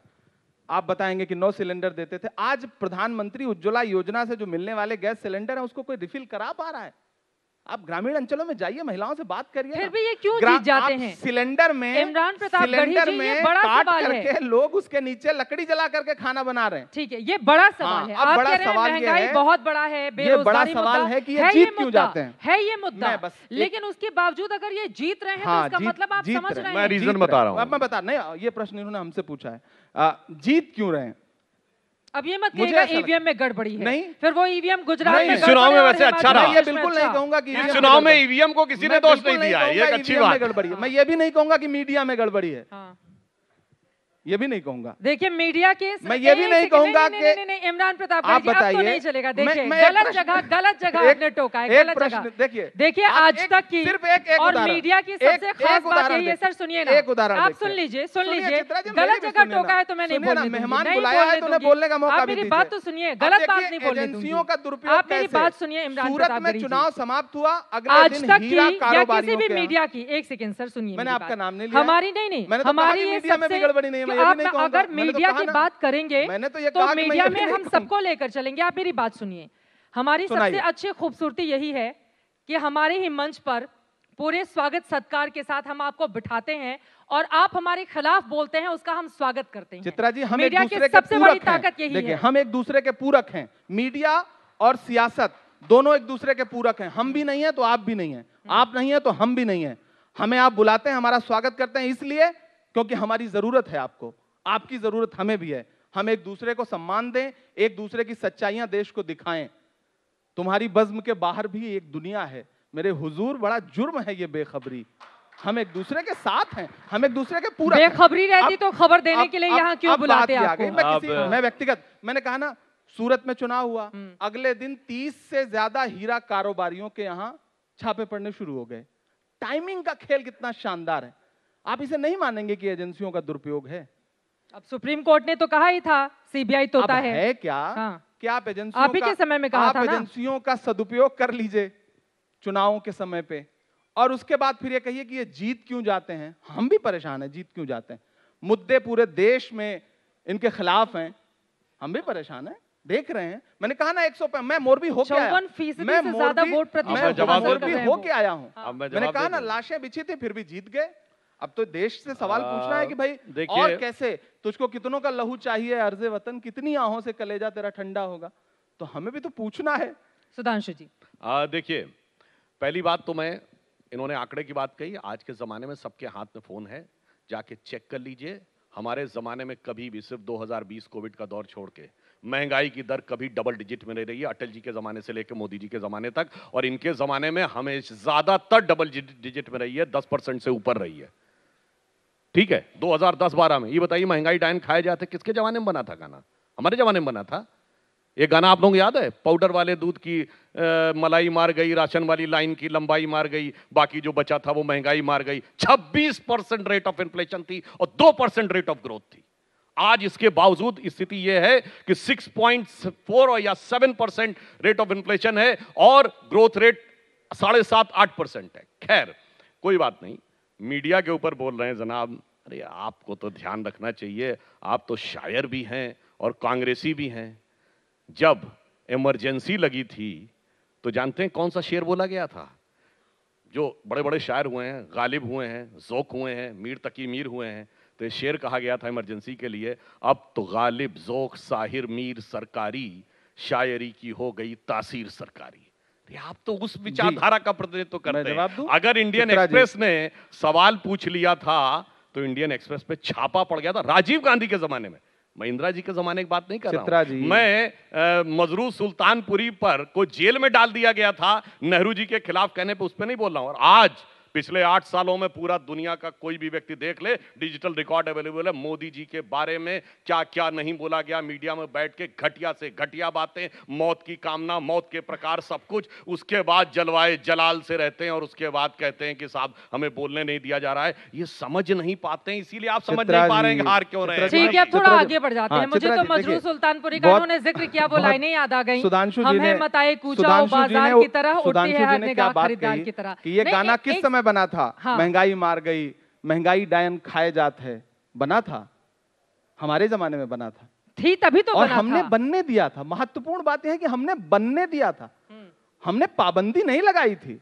आप बताएंगे कि नौ सिलेंडर देते थे आज प्रधानमंत्री उज्ज्वला योजना से जो मिलने वाले गैस सिलेंडर है उसको कोई रिफिल करा पा रहा है आप ग्रामीण अंचलों में जाइए महिलाओं से बात करिए फिर भी ये क्यों जीत जाते हैं सिलेंडर में इमरान प्रताप सिलेंडर जी, में बड़ा काट करके है। लोग उसके नीचे लकड़ी जला करके खाना बना रहे हैं ठीक है ये बड़ा हाँ, सवाल है आप बड़ा सवाल महंगाई बहुत बड़ा है ये बड़ा सवाल है की जीत क्यों जाते हैं है ये मुद्दा बस लेकिन उसके बावजूद अगर ये जीत रहे हैं तो हाँ, मतलब आप समझ रहे हैं रीजन बता रहा हूँ मैं बता नहीं ये प्रश्न इन्होंने हमसे पूछा है जीत क्यों रहे हैं अब ये मत कहिएगा ईवीएम e में गड़बड़ी है नहीं फिर वो ईवीएम e गुजरात में चुनाव में वैसे अच्छा रहा ये बिल्कुल नहीं कहूंगा कि e चुनाव में ईवीएम को किसी ने दोष नहीं दिया है ये अच्छी बात गड़बड़ी है मैं ये भी नहीं कहूंगा कि मीडिया में गड़बड़ी है हाँ। ये भी नहीं कहूंगा देखिए मीडिया के मैं ये भी नहीं कहूंगा कि इमरान प्रताप आप तो बताइए तो नहीं चलेगा देखिए गलत जगह गलत जगह आपने टोका है गलत जगह देखिए देखिए आज तक की सिर्फ एक, एक और मीडिया की सबसे खास बात यही है सर सुनिए ना एक उदाहरण आप सुन लीजिए सुन लीजिए गलत जगह टोका है तो मैं नहीं बोलूंगा मेहमान बुलाया है तो मैं बोलने का मौका मेरी बात तो सुनिए गलत बात नहीं बोल एजेंसियों का दुरुपयोग आप मेरी बात सुनिए इमरान सूरत में चुनाव समाप्त हुआ अगले दिन की किसी भी मीडिया की एक सेकंड सर सुनिए मैंने आपका नाम नहीं लिया हमारी नहीं नहीं हमारी गड़बड़ी नहीं तो आप अगर तो मीडिया की बात करेंगे तो, तो मीडिया में हम सबको लेकर चलेंगे आप मेरी बात सुनिए हमारी सबसे अच्छी खूबसूरती यही है कि हमारे ही मंच पर पूरे स्वागत सत्कार के साथ हम आपको बिठाते हैं और आप हमारे खिलाफ बोलते हैं उसका हम स्वागत करते हैं चित्रा जी हम मीडिया की सबसे बड़ी ताकत यही है हम एक दूसरे के पूरक हैं मीडिया और सियासत दोनों एक दूसरे के पूरक हैं हम भी नहीं है तो आप भी नहीं है आप नहीं है तो हम भी नहीं है हमें आप बुलाते हैं हमारा स्वागत करते हैं इसलिए क्योंकि हमारी ज़रूरत है आपको आपकी ज़रूरत हमें भी है हम एक दूसरे को सम्मान दें एक दूसरे की सच्चाइयां देश को दिखाएं तुम्हारी बज्म के बाहर भी एक दुनिया है मेरे हुजूर बड़ा जुर्म है ये बेखबरी हम एक दूसरे के साथ हैं हम एक दूसरे के पूरा बेखबरी रहती तो खबर देने के लिए यहाँ क्यों बुलाते मैं व्यक्तिगत मैंने कहा ना सूरत में चुनाव हुआ हम्म। अगले दिन तीस से ज्यादा हीरा कारोबारियों के यहाँ छापे पड़ने शुरू हो गए टाइमिंग का खेल कितना शानदार है आप इसे नहीं मानेंगे कि एजेंसियों का दुरुपयोग है अब सुप्रीम कोर्ट ने तो कहा ही था सीबीआई तो है।, है क्या हाँ। क्या आप एजेंसियों आप के समय में कहा आप था एजेंसियों का सदुपयोग कर लीजिए चुनावों के समय पे और उसके बाद फिर ये कहिए कि ये जीत क्यों जाते हैं हम भी परेशान हैं जीत क्यों जाते हैं मुद्दे पूरे देश में इनके खिलाफ हैं हम भी परेशान हैं देख रहे हैं मैंने कहा ना एक सौ मैं मोरबी हो आया मैं मोरबी हो के आया हूँ मैंने कहा ना लाशें बिछी थी फिर भी जीत गए अब तो देश से सवाल हाँ। पूछना है कि भाई और कैसे तुझको कितनों का लहू चाहिए अर्जे वतन कितनी आहों से कलेजा तेरा ठंडा होगा तो हमें भी तो पूछना है सुधांशु जी देखिए पहली बात तो मैं इन्होंने आंकड़े की बात कही आज के ज़माने में सबके हाथ में फ़ोन है जाके चेक कर लीजिए हमारे ज़माने में कभी भी सिर्फ 2020 कोविड का दौर छोड़ के महंगाई की दर कभी डबल डिजिट में नहीं रही है अटल जी के ज़माने से लेकर मोदी जी के ज़माने तक और इनके ज़माने में हमें ज़्यादातर डबल डिजिट में रही है दस परसेंट से ऊपर रही है ठीक है 2010-12 में ये बताइए महंगाई डायन खाए जाते किसके जमाने में बना था गाना हमारे जमाने में बना था ये गाना आप लोग याद है पाउडर वाले दूध की आ, मलाई मार गई राशन वाली लाइन की लंबाई मार गई बाकी जो बचा था वो महंगाई मार गई 26 परसेंट रेट ऑफ इन्फ्लेशन थी और 2 परसेंट रेट ऑफ ग्रोथ थी आज इसके बावजूद स्थिति यह है कि 6.4 या 7 परसेंट रेट ऑफ इन्फ्लेशन है और ग्रोथ रेट साढ़े सात आठ परसेंट है खैर कोई बात नहीं मीडिया के ऊपर बोल रहे हैं जनाब अरे आपको तो ध्यान रखना चाहिए आप तो शायर भी हैं और कांग्रेसी भी हैं जब इमरजेंसी लगी थी तो जानते हैं कौन सा शेर बोला गया था जो बड़े बड़े शायर हुए हैं गालिब हुए हैं जोक हुए हैं मीर तकी मीर हुए हैं तो शेर कहा गया था इमरजेंसी के लिए अब तो गालिब जोक साहिर मीर सरकारी शायरी की हो गई तासीर सरकारी आप तो उस विचारधारा का प्रतिनिधित्व करते हैं अगर इंडियन एक्सप्रेस ने सवाल पूछ लिया था तो इंडियन एक्सप्रेस पे छापा पड़ गया था राजीव गांधी के जमाने में मैं इंदिरा जी के जमाने की बात नहीं कर रहा हूं मैं मजरू सुल्तानपुरी पर को जेल में डाल दिया गया था नेहरू जी के खिलाफ कहने पे उस पर नहीं बोल रहा हूं और आज पिछले आठ सालों में पूरा दुनिया का कोई भी व्यक्ति देख ले डिजिटल रिकॉर्ड अवेलेबल है मोदी जी के बारे में क्या क्या नहीं बोला गया मीडिया में बैठ के घटिया से घटिया बातें मौत की कामना मौत के प्रकार सब कुछ उसके बाद जलवाए जलाल से रहते हैं और उसके बाद कहते हैं कि साहब हमें बोलने नहीं दिया जा रहा है ये समझ नहीं पाते इसीलिए आप समझ नहीं पा रहे हैं हार क्यों रहे ठीक है थोड़ा आगे बढ़ जाते हाँ, हैं मुझे तो मजरू सुल्तानपुरी का उन्होंने जिक्र किया वो लाइनें याद आ गई सुधांशु जी ने मताए कूचा बाजार की तरह उठती है खरीदार की तरह ये गाना किस समय बना था हाँ। महंगाई मार गई महंगाई डायन खाए जात है बना था हमारे जमाने में बना था थी तभी तो और बना हमने था। बनने दिया था महत्वपूर्ण बात यह है कि हमने बनने दिया था हम्म। हमने पाबंदी नहीं लगाई थी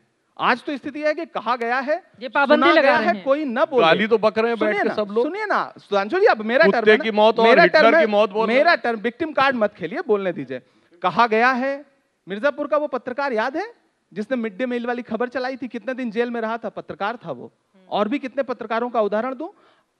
आज तो स्थिति है कि कहा गया है ये पाबंदी लगा है कोई न बोले गाली तो बक रहे बैठ के सब लोग सुनिए ना सुधांशु जी अब मेरा टर्म की मौत और मेरा टर्म की मौत बोल मेरा टर्म विक्टिम कार्ड मत खेलिए बोलने दीजिए कहा गया है मिर्जापुर का वो पत्रकार याद है जिसने मिड डे मील वाली खबर चलाई थी कितने दिन जेल में रहा था पत्रकार था वो हम्म। और भी कितने पत्रकारों का उदाहरण दूं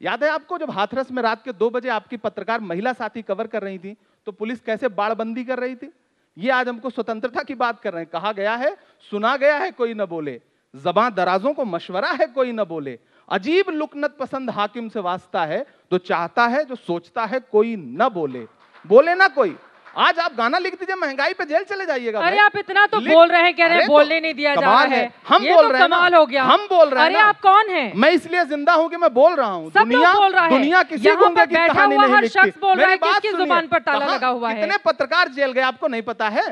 याद है आपको जब हाथरस में रात के दो बजे आपकी पत्रकार महिला साथी कवर कर रही थी तो पुलिस कैसे बाड़बंदी कर रही थी ये आज हमको स्वतंत्रता की बात कर रहे हैं कहा गया है सुना गया है कोई न बोले जबां दराजों को मशवरा है कोई न बोले अजीब लुकनत पसंद हाकिम से वास्ता है तो चाहता है जो सोचता है कोई न बोले बोले ना कोई आज आप गाना लिख दीजिए महंगाई पे जेल चले जाइएगा अरे आप इतना तो बोल रहे हैं कह रहे हैं तो बोलने तो नहीं दिया जा रहा है हम बोल तो रहे हैं कमाल हो गया हम बोल रहे हैं अरे आप कौन हैं मैं इसलिए जिंदा हूँ कि मैं बोल रहा हूँ दुनिया बोल रहा है दुनिया किसी गुंडे की कहानी नहीं हर शख्स बोल रहा है किसकी जुबान पर ताला लगा हुआ है कितने पत्रकार जेल गए आपको नहीं पता है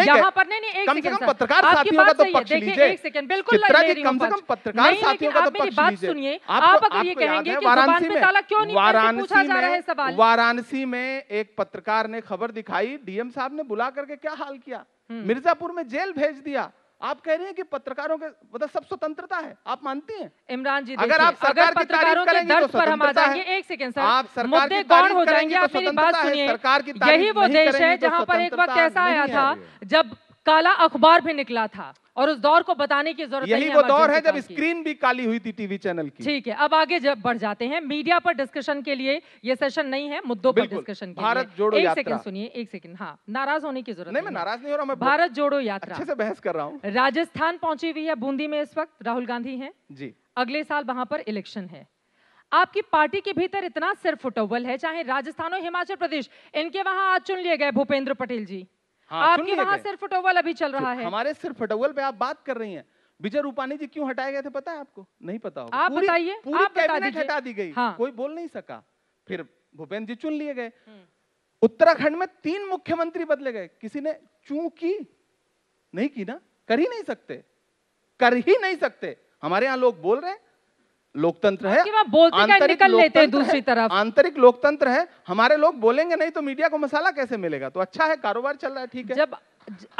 यहाँ पर नहीं एक पत्रकार साथियों का तो पक्ष लीजिए एक सेकंड बिल्कुल कम से कम पत्रकार साथियों का तो पक्ष सुनिए आप अगर ये कहेंगे वाराणसी में ताला क्यों नहीं वाराणसी में वाराणसी में एक पत्रकार ने खबर दिखाई डीएम साहब ने बुला करके क्या हाल किया हम्म। मिर्जापुर में जेल भेज दिया आप कह रहे हैं कि पत्रकारों के मतलब सब स्वतंत्रता है आप मानती हैं इमरान जी अगर आप सरकार अगर की तारीफ करेंगे तो पर हम आ जाएंगे एक सेकंड सर आप सरकार मुद्दे गौण हो तो जाएंगे आप मेरी बात सुनिए यही वो देश है तो जहां पर एक वक्त ऐसा आया था जब काला अखबार भी निकला था और उस दौर को बताने की जरूरत यही वो दौर है जब स्क्रीन भी काली हुई थी टीवी चैनल की ठीक है अब आगे जब बढ़ जाते हैं मीडिया पर डिस्कशन के लिए ये सेशन नहीं है मुद्दों पर डिस्कशन भारत जोड़ो एक सेकंड सुनिए एक सेकंड हाँ नाराज होने की जरूरत नहीं मैं नाराज नहीं हो रहा मैं भारत जोड़ो यात्रा अच्छे से बहस कर रहा हूँ राजस्थान पहुंची हुई है बूंदी में इस वक्त राहुल गांधी है जी अगले साल वहां पर इलेक्शन है आपकी पार्टी के भीतर इतना सिर्फ उटव्वल है चाहे राजस्थान और हिमाचल प्रदेश इनके वहां आज चुन लिए गए भूपेंद्र पटेल जी हाँ, आपके वहाँ सिर्फ टोवल अभी चल रहा है हमारे सिर्फ टोवल पे आप बात कर रही हैं विजय रूपानी जी क्यों हटाए गए थे पता है आपको नहीं पता होगा आप बताइए बता दीजिए हटा दी गई हाँ। कोई बोल नहीं सका फिर भूपेंद्र जी चुन लिए गए हम्म। उत्तराखंड में तीन मुख्यमंत्री बदले गए किसी ने चू की नहीं की ना कर ही नहीं सकते कर ही नहीं सकते हमारे यहाँ लोग बोल रहे हैं लोकतंत्र है बोलते निकल लेते हैं दूसरी तरफ आंतरिक लोकतंत्र है हमारे लोग बोलेंगे नहीं तो मीडिया को मसाला कैसे मिलेगा तो अच्छा है कारोबार चल रहा है ठीक है जब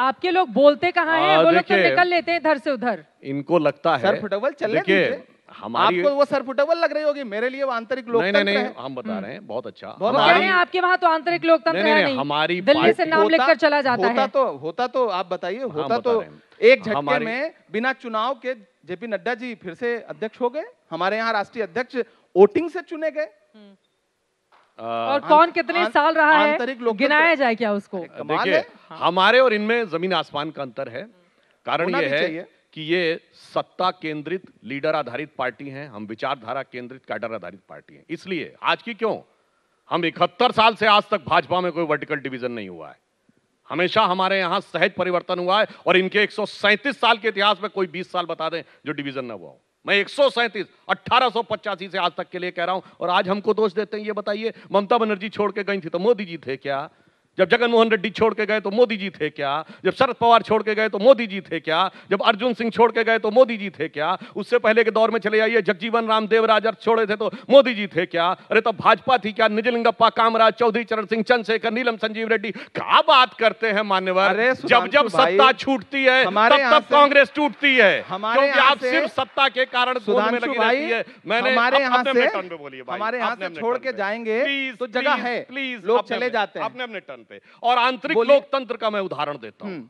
आपके लोग बोलते कहाँ है हाँ, वो लोग तो निकल लेते हैं इधर से उधर इनको लगता है सर फुटबल चल रहे हमारी आपको वो सर सरफुटबल लग रही होगी मेरे लिए वो आंतरिक लोकतंत्र नहीं, नहीं, नहीं, हम बता हम्म। रहे हैं बहुत अच्छा बहुत हमारी... आपके वहाँ तो आंतरिक लोकतंत्र नहीं, नहीं, नहीं, हमारी दिल्ली से नाम लेकर चला जाता होता है तो होता तो आप बताइए हाँ, होता तो एक झटके में बिना चुनाव के जेपी नड्डा जी फिर से अध्यक्ष हो गए हमारे यहाँ राष्ट्रीय अध्यक्ष वोटिंग से चुने गए हम्म। और कौन कितने साल रहा है गिनाया जाए क्या उसको देखिए हाँ। हमारे और इनमें जमीन आसमान का अंतर है कारण यह है कि ये सत्ता केंद्रित लीडर आधारित पार्टी है हम विचारधारा केंद्रित कैडर आधारित पार्टी है इसलिए आज की क्यों हम इकहत्तर साल से आज तक भाजपा में कोई वर्टिकल डिवीजन नहीं हुआ है हमेशा हमारे यहाँ सहज परिवर्तन हुआ है और इनके एक साल के इतिहास में कोई 20 साल बता दें जो डिवीजन न हुआ हो मैं एक सौ सैंतीस अट्ठारह सौ पचासी से आज तक के लिए कह रहा हूं और आज हमको दोष देते हैं ये बताइए ममता बनर्जी छोड़ के गई थी तो मोदी जी थे क्या जब जगनमोहन रेड्डी छोड़ के गए तो मोदी जी थे क्या जब शरद पवार छोड़ के गए तो मोदी जी थे क्या जब अर्जुन सिंह छोड़ के गए तो मोदी जी थे क्या उससे पहले के दौर में चले जाइए जगजीवन राम देवराज अर्थ छोड़े थे तो मोदी जी थे क्या अरे तब तो भाजपा थी क्या निजलिंगप्पा कामराज चौधरी चरण सिंह चंद्रशेखर नीलम संजीव रेड्डी क्या बात करते हैं मान्यवर जब जब सत्ता छूटती है तब तब कांग्रेस टूटती है क्योंकि आप सिर्फ सत्ता के कारण मैंने हमारे यहाँ से छोड़ के जाएंगे तो जगह है प्लीज लोग चले जाते हैं अपने अपने टर्न संगठन पे और आंतरिक लोकतंत्र का मैं उदाहरण देता हूं हम्म।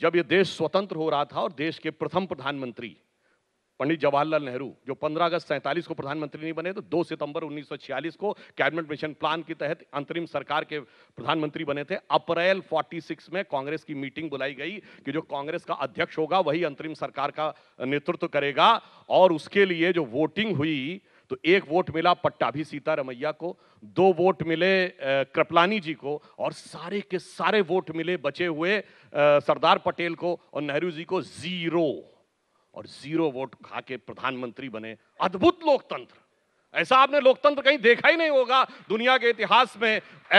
जब ये देश स्वतंत्र हो रहा था और देश के प्रथम प्रधानमंत्री पंडित जवाहरलाल नेहरू जो 15 अगस्त सैंतालीस को प्रधानमंत्री नहीं बने तो 2 सितंबर 1946 को कैबिनेट मिशन प्लान के तहत अंतरिम सरकार के प्रधानमंत्री बने थे अप्रैल 46 में कांग्रेस की मीटिंग बुलाई गई कि जो कांग्रेस का अध्यक्ष होगा वही अंतरिम सरकार का नेतृत्व करेगा और उसके लिए जो वोटिंग हुई तो एक वोट मिला पट्टाभी सीतारमैया को दो वोट मिले कृपलानी जी को और सारे के सारे वोट मिले बचे हुए सरदार पटेल को और नेहरू जी को जीरो और जीरो वोट खा के प्रधानमंत्री बने अद्भुत लोकतंत्र ऐसा आपने लोकतंत्र कहीं देखा ही नहीं होगा दुनिया के इतिहास में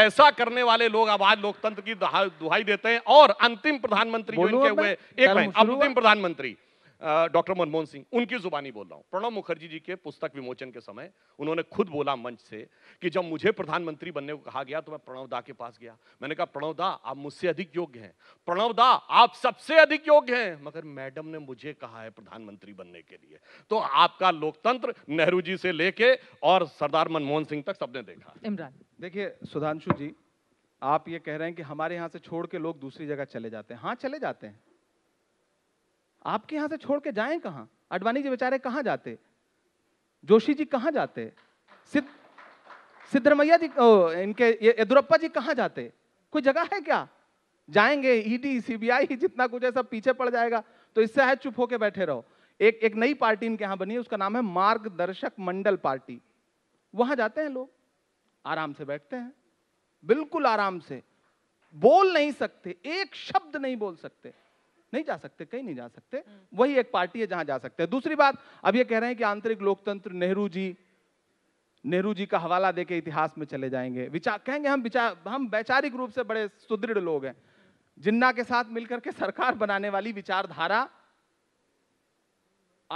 ऐसा करने वाले लोग अब आज लोकतंत्र की दुहाई देते हैं और अंतिम प्रधानमंत्री जो इनके हुए एक अंतिम प्रधानमंत्री डॉक्टर मनमोहन सिंह उनकी जुबानी बोल रहा हूँ प्रणब मुखर्जी जी के पुस्तक विमोचन के समय उन्होंने खुद बोला मंच से कि जब मुझे प्रधानमंत्री बनने को कहा गया तो मैं प्रणव दा के पास गया मैंने कहा प्रणव दा आप मुझसे अधिक योग्य हैं प्रणव दा आप सबसे अधिक योग्य हैं मगर मैडम ने मुझे कहा है प्रधानमंत्री बनने के लिए तो आपका लोकतंत्र नेहरू जी से लेके और सरदार मनमोहन सिंह तक सबने देखा इमरान देखिए सुधांशु जी आप ये कह रहे हैं कि हमारे यहाँ से छोड़ के लोग दूसरी जगह चले जाते हैं हाँ चले जाते हैं आपके यहां से छोड़ के जाए कहां अडवाणी जी बेचारे कहां जाते जोशी जी कहां जाते सिद्ध सिद्धरमैया जी ओ, इनके येदुरप्पा जी कहां जाते कोई जगह है क्या जाएंगे ईडी e सीबीआई जितना कुछ है सब पीछे पड़ जाएगा तो इससे है चुप होके बैठे रहो एक एक नई पार्टी इनके यहां बनी है उसका नाम है मार्गदर्शक मंडल पार्टी वहां जाते हैं लोग आराम से बैठते हैं बिल्कुल आराम से बोल नहीं सकते एक शब्द नहीं बोल सकते नहीं जा सकते कहीं नहीं जा सकते हम्म। वही एक पार्टी है जहां जा सकते हैं दूसरी बात अब ये कह रहे हैं कि आंतरिक लोकतंत्र नेहरू जी नेहरू जी का हवाला देके इतिहास में चले जाएंगे विचार कहेंगे हम विचार हम वैचारिक रूप से बड़े सुदृढ़ लोग हैं जिन्ना के साथ मिलकर के सरकार बनाने वाली विचारधारा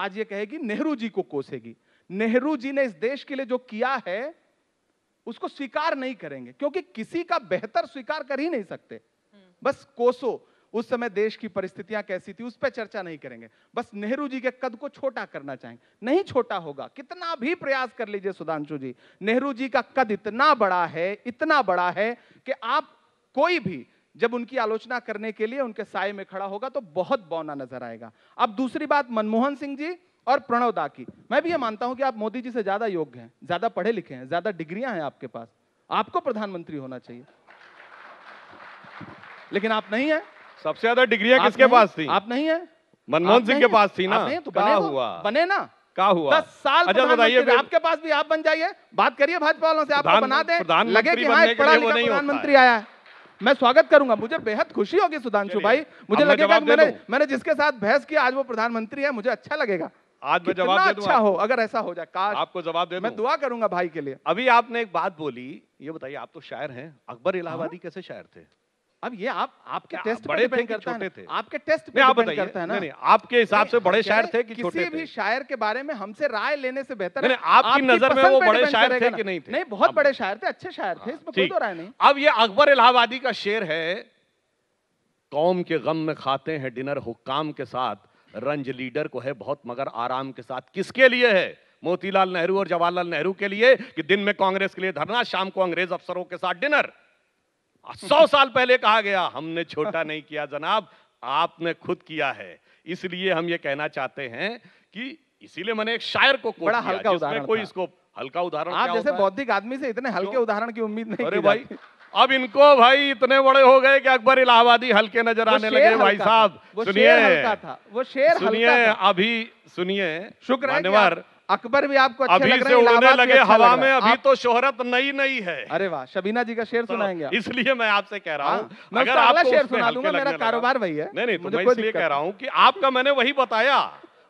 आज ये कहेगी नेहरू जी को कोसेगी नेहरू जी ने इस देश के लिए जो किया है उसको स्वीकार नहीं करेंगे क्योंकि किसी का बेहतर स्वीकार कर ही नहीं सकते हम्म। बस कोसो उस समय देश की परिस्थितियां कैसी थी उस पर चर्चा नहीं करेंगे बस नेहरू जी के कद को छोटा करना चाहेंगे नहीं छोटा होगा कितना भी प्रयास कर लीजिए सुधांशु जी नेहरू जी का कद इतना बड़ा है इतना बड़ा है कि आप कोई भी जब उनकी आलोचना करने के लिए उनके साय में खड़ा होगा तो बहुत बौना नजर आएगा अब दूसरी बात मनमोहन सिंह जी और प्रणव दा की मैं भी ये मानता हूं कि आप मोदी जी से ज्यादा योग्य हैं ज्यादा पढ़े लिखे हैं ज्यादा डिग्रियां हैं आपके पास आपको प्रधानमंत्री होना चाहिए लेकिन आप नहीं हैं सबसे ज्यादा डिग्रियां किसके पास थी आप नहीं है मनमोहन सिंह के पास थी ना तो बने तो हुआ बने ना क्या हुआ दस साल अच्छा बताइए आपके पास भी आप बन जाइए बात करिए भाजपा वालों से आप बना दे लगे कि हाँ एक पढ़ा लिखा प्रधानमंत्री आया है मैं स्वागत करूंगा मुझे बेहद खुशी होगी सुधांशु भाई मुझे लगेगा मैंने मैंने जिसके साथ बहस किया आज वो प्रधानमंत्री है मुझे अच्छा लगेगा आज मैं जवाब दे अच्छा हो अगर ऐसा हो जाए काश आपको जवाब दे मैं दुआ करूंगा भाई के लिए अभी आपने एक बात बोली ये बताइए आप तो शायर हैं अकबर इलाहाबादी हाँ। कैसे शायर थे अब ये आप आपके टेस्ट बड़े पे करता है थे आपके टेस्ट पे आप बताइए करता है ना नहीं, आपके हिसाब से बड़े शायर थे कि छोटे किसी भी शायर के बारे में हमसे राय लेने से बेहतर नहीं, आपकी नजर में वो बड़े शायर थे कि नहीं थे नहीं बहुत बड़े शायर थे अच्छे शायर थे हाँ, इसमें कोई दो राय नहीं अब ये अकबर इलाहाबादी का शेर है कौम के गम में खाते हैं डिनर हुक्काम के साथ रंज लीडर को है बहुत मगर आराम के साथ किसके लिए है मोतीलाल नेहरू और जवाहरलाल नेहरू के लिए कि दिन में कांग्रेस के लिए धरना शाम को अंग्रेज अफसरों के साथ डिनर सौ साल पहले कहा गया हमने छोटा नहीं किया जनाब आपने खुद किया है इसलिए हम ये कहना चाहते हैं कि इसीलिए मैंने एक शायर को बड़ा हल्का उदाहरण कोई इसको हल्का उदाहरण आप जैसे बौद्धिक आदमी से इतने हल्के उदाहरण की उम्मीद नहीं अरे भाई अब इनको भाई इतने बड़े हो गए कि अकबर इलाहाबादी हल्के नजर आने लगे भाई साहब सुनिए वो शेर सुनिए अभी सुनिए शुक्र अकबर भी आपको अच्छे अभी लग से उड़ने लगे अच्छा हवा में अभी तो शोहरत नई नई है अरे वाह शबीना जी का शेर तो सुनाएंगे इसलिए मैं आपसे कह रहा हाँ, हूँ अगर आपको शेर सुना दूंगा मेरा कारोबार वही है नहीं नहीं तो मैं इसलिए कह रहा हूँ कि आपका मैंने वही बताया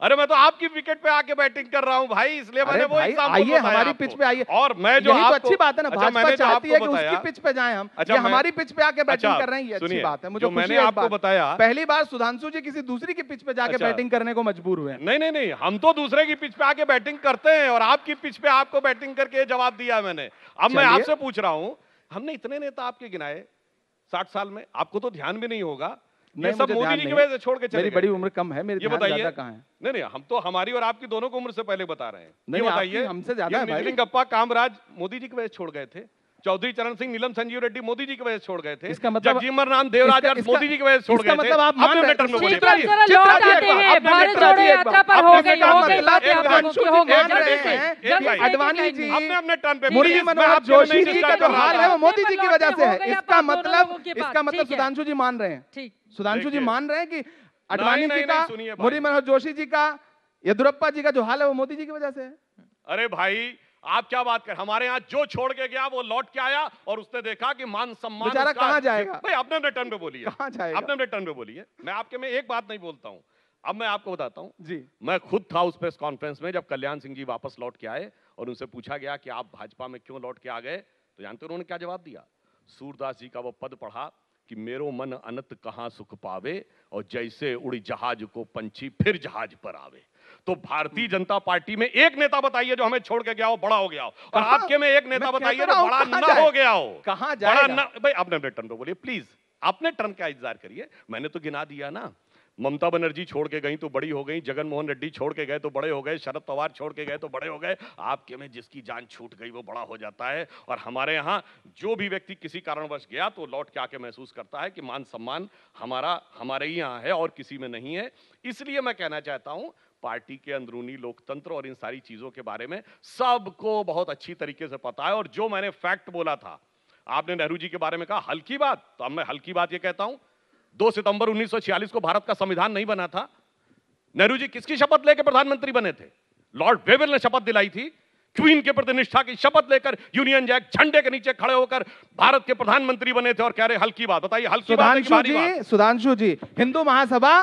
अरे मैं तो आपकी विकेट पे आके बैटिंग कर रहा हूँ भाई इसलिए मैंने वो आइए हमारी पिच पे आइए और मैं जो तो आपको, तो अच्छी बात है ना अच्छा, मैंने चाहती है कि उसकी पिच पे जाए हम अच्छा, ये हमारी पिच पे आके बैटिंग अच्छा, कर रहे हैं ये अच्छी बात है मुझे मैंने आपको बताया पहली बार सुधांशु जी किसी दूसरी की पिच पे जाके बैटिंग अच्छा। करने को मजबूर हुए नहीं नहीं नहीं हम तो दूसरे की पिच पे आके बैटिंग करते हैं और आपकी पिच पे आपको बैटिंग करके जवाब दिया मैंने अब मैं आपसे पूछ रहा हूँ हमने इतने नेता आपके गिनाए साठ साल में आपको तो ध्यान भी नहीं होगा ये सब मोदी जी की वजह से छोड़ के मेरी बड़ी उम्र कम है मेरी ये बताइए कहाँ है नहीं नहीं हम तो हमारी और आपकी दोनों को उम्र से पहले बता रहे हैं नहीं बताइए हमसे ज्यादा गप्पा कामराज मोदी जी की वजह छोड़ गए थे चौधरी चरण सिंह नीलम संजीव रेड्डी मोदी जी की वजह से छोड़ गए थे इसका मतलब जगजीमर नाम देवराज मोदी जी की वजह से छोड़ गए मतलब आप मान लेटर में बोले अडवाणी जी हमने अपने टर्न पे मतलब- मतलब मुरली मनोहर जोशी जी का जो हाल है वो मोदी जी की वजह से है इसका मतलब इसका मतलब सुधांशु जी मान रहे हैं सुधांशु जी मान रहे हैं कि अडवाणी जी का मुरली मनोहर जोशी जी का येदुरप्पा जी का जो हाल है वो मोदी जी की वजह से है अरे भाई आप क्या बात कर हमारे यहाँ जो छोड़ के गया वो लौट के आया और उसने देखा कि मान सम्मान कहाँ जाएगा भाई अपने अपने टर्न पे बोलिए अपने अपने टर्न पे बोलिए मैं आपके में एक बात नहीं बोलता हूँ अब मैं आपको बताता हूँ जी मैं खुद था उस प्रेस कॉन्फ्रेंस में जब कल्याण सिंह जी वापस लौट के आए और उनसे पूछा गया कि आप भाजपा में क्यों लौट के आ गए तो जानते हो उन्होंने क्या जवाब दिया सूरदास जी का वो पद पढ़ा कि मेरो मन अनंत कहाँ सुख पावे और जैसे उड़ी जहाज को पंछी फिर जहाज पर आवे तो भारतीय जनता पार्टी में एक नेता बताइए जो हमें छोड़ के गया हो बड़ा हो गया हो और आपके में एक नेता बताइए जो बड़ा ना हो गया हो कहा बड़ा ना भाई आपने अपने टर्न पे बोलिए प्लीज आपने टर्न का इंतजार करिए मैंने तो गिना दिया ना ममता बनर्जी छोड़ के गई तो बड़ी हो गई जगन मोहन रेड्डी छोड़ के गए तो बड़े हो गए शरद पवार छोड़ के गए तो बड़े हो गए आपके में जिसकी जान छूट गई वो बड़ा हो जाता है और हमारे यहाँ जो भी व्यक्ति किसी कारणवश गया तो लौट के आके महसूस करता है कि मान सम्मान हमारा हमारे ही यहाँ है और किसी में नहीं है इसलिए मैं कहना चाहता हूँ पार्टी के अंदरूनी लोकतंत्र और इन सारी चीजों के बारे में सबको बहुत अच्छी तरीके से पता है और जो मैंने फैक्ट बोला था आपने नेहरू जी के बारे में कहा हल्की बात तो अब मैं हल्की बात ये कहता हूं दो सितंबर 1946 को भारत का संविधान नहीं बना था नेहरू जी किसकी शपथ लेकर प्रधानमंत्री बने थे लॉर्ड वेवेल ने शपथ दिलाई थी क्वीन के प्रति निष्ठा की शपथ लेकर यूनियन जैक झंडे के नीचे खड़े होकर भारत के प्रधानमंत्री बने थे और कह रहे हल्की बात बताइए हल्की सुधांशु बात जी सुधांशु जी हिंदू महासभा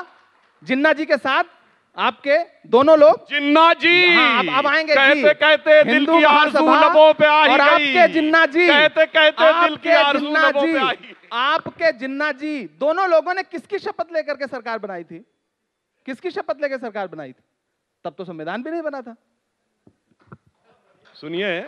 जिन्ना जी के साथ आपके दोनों लोग जिन्ना जी हाँ, आप, आप आएंगे कहते जी। कहते दिल की आरजू लबों पे आई गई आपके जिन्ना जी कहते कहते दिल की आरजू लबों पे आई आपके जिन्ना जी दोनों लोगों ने किसकी शपथ लेकर के सरकार बनाई थी किसकी शपथ लेकर सरकार बनाई थी तब तो संविधान भी नहीं बना था सुनिए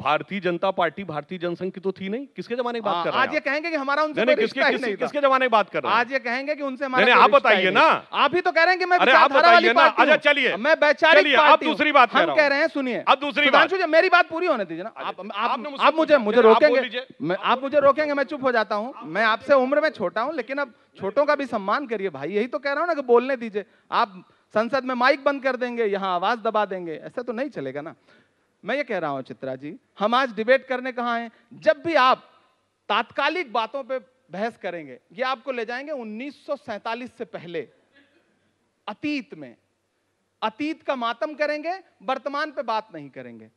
भारतीय जनता पार्टी भारतीय जनसंघ की तो थी नहीं किसके जमाने की बात हाँ, कर रहे हैं आज ये कहेंगे कि हमारा उनसे नहीं, किसके, किस, नहीं किसके जमाने की बात कर रहे हैं आज ये कहेंगे कि उनसे हमारा आप बताइए ना आप ही तो कह रहे हैं कि मैं अरे आप बताइए ना अच्छा चलिए मैं वैचारिक आप दूसरी बात हम कह रहे हैं सुनिए अब दूसरी बात मेरी बात पूरी होने दीजिए ना आप मुझे मुझे रोकेंगे आप मुझे रोकेंगे मैं चुप हो जाता हूँ मैं आपसे उम्र में छोटा हूँ लेकिन अब छोटों का भी सम्मान करिए भाई यही तो कह रहा हूँ ना कि बोलने दीजिए आप संसद में माइक बंद कर देंगे यहाँ आवाज दबा देंगे ऐसा तो नहीं चलेगा ना मैं ये कह रहा हूं चित्रा जी हम आज डिबेट करने कहा हैं जब भी आप तात्कालिक बातों पे बहस करेंगे ये आपको ले जाएंगे 1947 से पहले अतीत में अतीत का मातम करेंगे वर्तमान पे बात नहीं करेंगे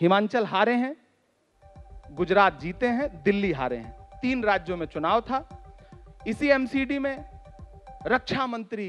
हिमाचल हारे हैं गुजरात जीते हैं दिल्ली हारे हैं तीन राज्यों में चुनाव था इसी एमसीडी में रक्षा मंत्री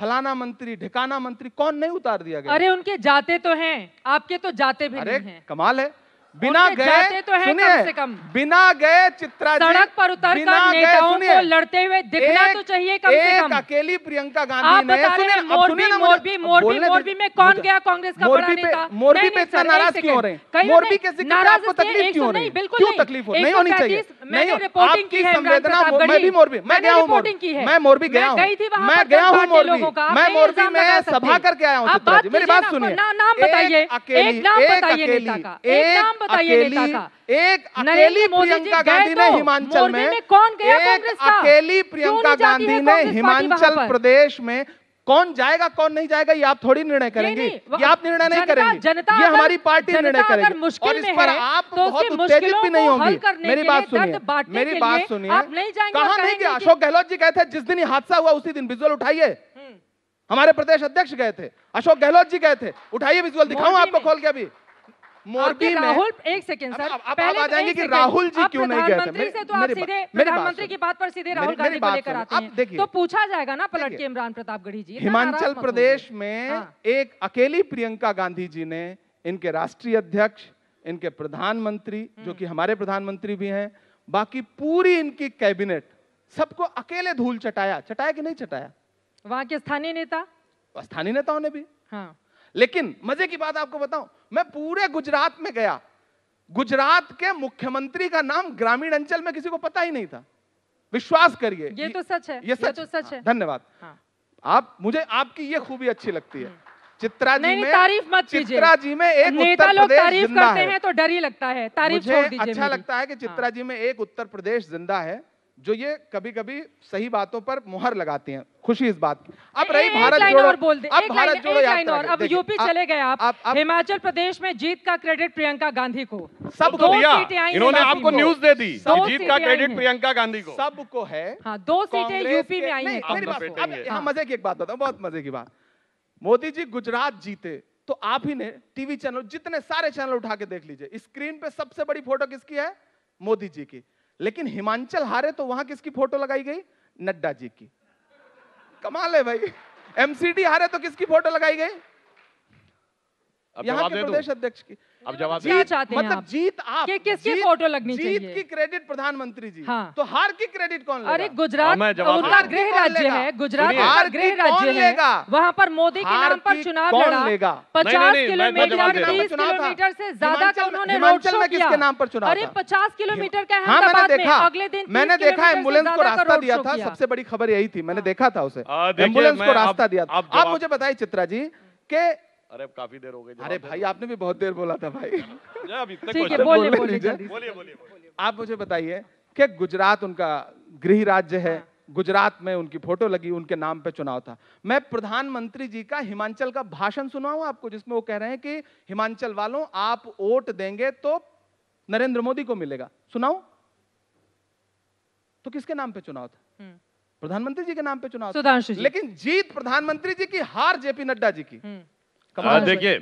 फलाना मंत्री ढिकाना मंत्री कौन नहीं उतार दिया गया अरे उनके जाते तो हैं आपके तो जाते भी अरे, नहीं हैं कमाल है बिना गए तो है सुनिए कम से कम बिना गए चित्रा जी सड़क पर उतर बिना गए सुनिए लड़ते हुए दिखना एक, तो चाहिए कम से कम अकेली प्रियंका गांधी आप ने मोरबी मोरबी मोरबी मोरबी में कौन गया कांग्रेस का बड़ा नेता मोरबी पे इतना नाराज क्यों हो रहे हैं मोरबी के जिक्र आपको तो तकलीफ क्यों हो रही है क्यों तकलीफ हो नहीं होनी चाहिए मैंने रिपोर्टिंग की है संवेदना मैं भी मोरबी मैं गया हूं मोरबी मैं मोरबी गया हूं मैं गया हूं मोरबी मैं मोरबी में सभा करके आया हूं चित्रा जी मेरी बात सुनिए नाम बताइए एक नाम बताइए नेता का एक नाम बताइए नेता का एक अकेली प्रियंका गांधी ने तो हिमाचल में कौन गया एक अकेली प्रियंका गांधी ने हिमाचल प्रदेश में कौन जाएगा कौन नहीं जाएगा ये आप थोड़ी निर्णय करेंगे ये आप निर्णय नहीं करेंगे जनता ये हमारी पार्टी निर्णय करेगी और इस पर आप तो बहुत उत्तेजित भी नहीं होंगे मेरी बात सुनिए मेरी बात सुनिए कहा नहीं गया अशोक गहलोत जी गए थे जिस दिन हादसा हुआ उसी दिन विजुअल उठाइए हम्म। हमारे प्रदेश अध्यक्ष गए थे अशोक गहलोत जी गए थे उठाइए विजुअल दिखाऊं आपको खोल के अभी मोदी में राहुल एक सेकंड सर अब, अब, पहले आ जाएंगे कि राहुल जी क्यों नहीं गए थे से तो आप सीधे प्रधानमंत्री की बात पर सीधे राहुल गांधी को लेकर आते हैं तो पूछा जाएगा ना पलट के इमरान प्रतापगढ़ी जी हिमाचल प्रदेश में हाँ। एक अकेली प्रियंका गांधी जी ने इनके राष्ट्रीय अध्यक्ष इनके प्रधानमंत्री हम्म। जो कि हमारे प्रधानमंत्री भी हैं बाकी पूरी इनकी कैबिनेट सबको अकेले धूल चटाया चटाया कि नहीं चटाया वहां के स्थानीय नेता स्थानीय नेताओं ने भी हाँ लेकिन मजे की बात आपको बताऊं मैं पूरे गुजरात में गया गुजरात के मुख्यमंत्री का नाम ग्रामीण अंचल में किसी को पता ही नहीं था विश्वास करिए ये तो सच है ये सच, ये तो सच है हाँ, धन्यवाद हाँ। आप मुझे आपकी ये खूबी अच्छी लगती है हम्म। चित्रा जी में तारीफ मत चित्रा जी में एक नेता लोग तारीफ करते हैं तो डर ही लगता है तारीफ छोड़ दीजिए अच्छा लगता है कि चित्रा हाँ। जी में एक उत्तर प्रदेश जिंदा है जो ये कभी कभी सही बातों पर मुहर लगाते हैं खुशी इस बात की अब रही भारत जोड़ो बोल दे, अब भारत जोड़ो और अब यूपी चले गए आप, आप, आप हिमाचल प्रदेश में जीत का क्रेडिट प्रियंका गांधी को सबको दिया इन्होंने आपको न्यूज दे दी जीत का क्रेडिट प्रियंका गांधी को सबको है हाँ, दो सीटें यूपी में आई है हाँ। मजे की एक बात बताऊ बहुत मजे की बात मोदी जी गुजरात जीते तो आप ही ने टीवी चैनल जितने सारे चैनल उठा के देख लीजिए स्क्रीन पे सबसे बड़ी फोटो किसकी है मोदी जी की लेकिन हिमाचल हारे तो वहां किसकी फोटो लगाई गई नड्डा जी की कमाल है भाई एमसीडी हारे तो किसकी फोटो लगाई गई यहाँ के प्रदेश अध्यक्ष की अब जवाब क्या चाहते मतलब हैं आप? जीत आप कि किसकी फोटो लगनी चाहिए जीत की क्रेडिट प्रधानमंत्री जी हाँ। तो हार की क्रेडिट कौन लेगा? अरे गुजरात उनका गृह राज्य है गुजरात का गृह राज्य है वहाँ पर मोदी के नाम पर चुनाव लड़ा पचास किलोमीटर तीस किलोमीटर से ज्यादा का तो उन्होंने रोड शो किया नाम पर चुनाव अरे पचास किलोमीटर का है हाँ, मैंने देखा अगले दिन मैंने देखा एम्बुलेंस को तो रास्ता दिया था सबसे बड़ी खबर यही थी मैंने हाँ। देखा था उसे एम्बुलेंस को रास्ता दिया था आप मुझे बताइए चित्रा जी के अरे अब काफी देर हो गई अरे भाई आपने भी बहुत देर बोला था भाई ठीक है बोलिए बोलिए आप मुझे बताइए कि गुजरात उनका गृह राज्य है हाँ। गुजरात में उनकी फोटो लगी उनके नाम पे चुनाव था मैं प्रधानमंत्री जी का हिमाचल का भाषण सुनाऊं आपको जिसमें वो कह रहे हैं कि हिमाचल वालों आप वोट देंगे तो नरेंद्र मोदी को मिलेगा सुनाऊं तो किसके नाम पे चुनाव था हम्म। प्रधानमंत्री जी के नाम पे चुनाव था लेकिन जीत प्रधानमंत्री जी की हार जेपी नड्डा जी की हम्म। हाँ, देखिए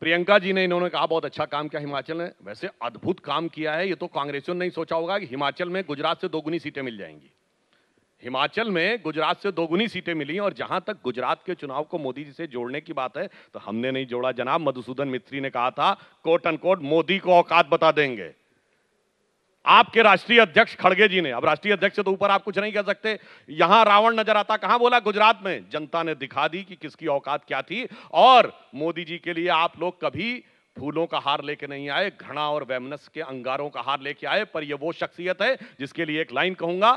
प्रियंका जी ने इन्होंने कहा बहुत अच्छा काम किया हिमाचल ने वैसे अद्भुत काम किया है ये तो कांग्रेसियों ने नहीं सोचा होगा कि हिमाचल में गुजरात से दोगुनी सीटें मिल जाएंगी हिमाचल में गुजरात से दोगुनी सीटें मिली और जहां तक गुजरात के चुनाव को मोदी जी से जोड़ने की बात है तो हमने नहीं जोड़ा जनाब मधुसूदन मित्री ने कहा था कोट अनकोट मोदी को औकात बता देंगे आपके राष्ट्रीय अध्यक्ष खड़गे जी ने अब राष्ट्रीय अध्यक्ष से तो ऊपर आप कुछ नहीं कह सकते यहां रावण नजर आता कहां बोला गुजरात में जनता ने दिखा दी कि किसकी औकात क्या थी और मोदी जी के लिए आप लोग कभी फूलों का हार लेके नहीं आए घृणा और वेमनस के अंगारों का हार लेके आए पर यह वो शख्सियत है जिसके लिए एक लाइन कहूंगा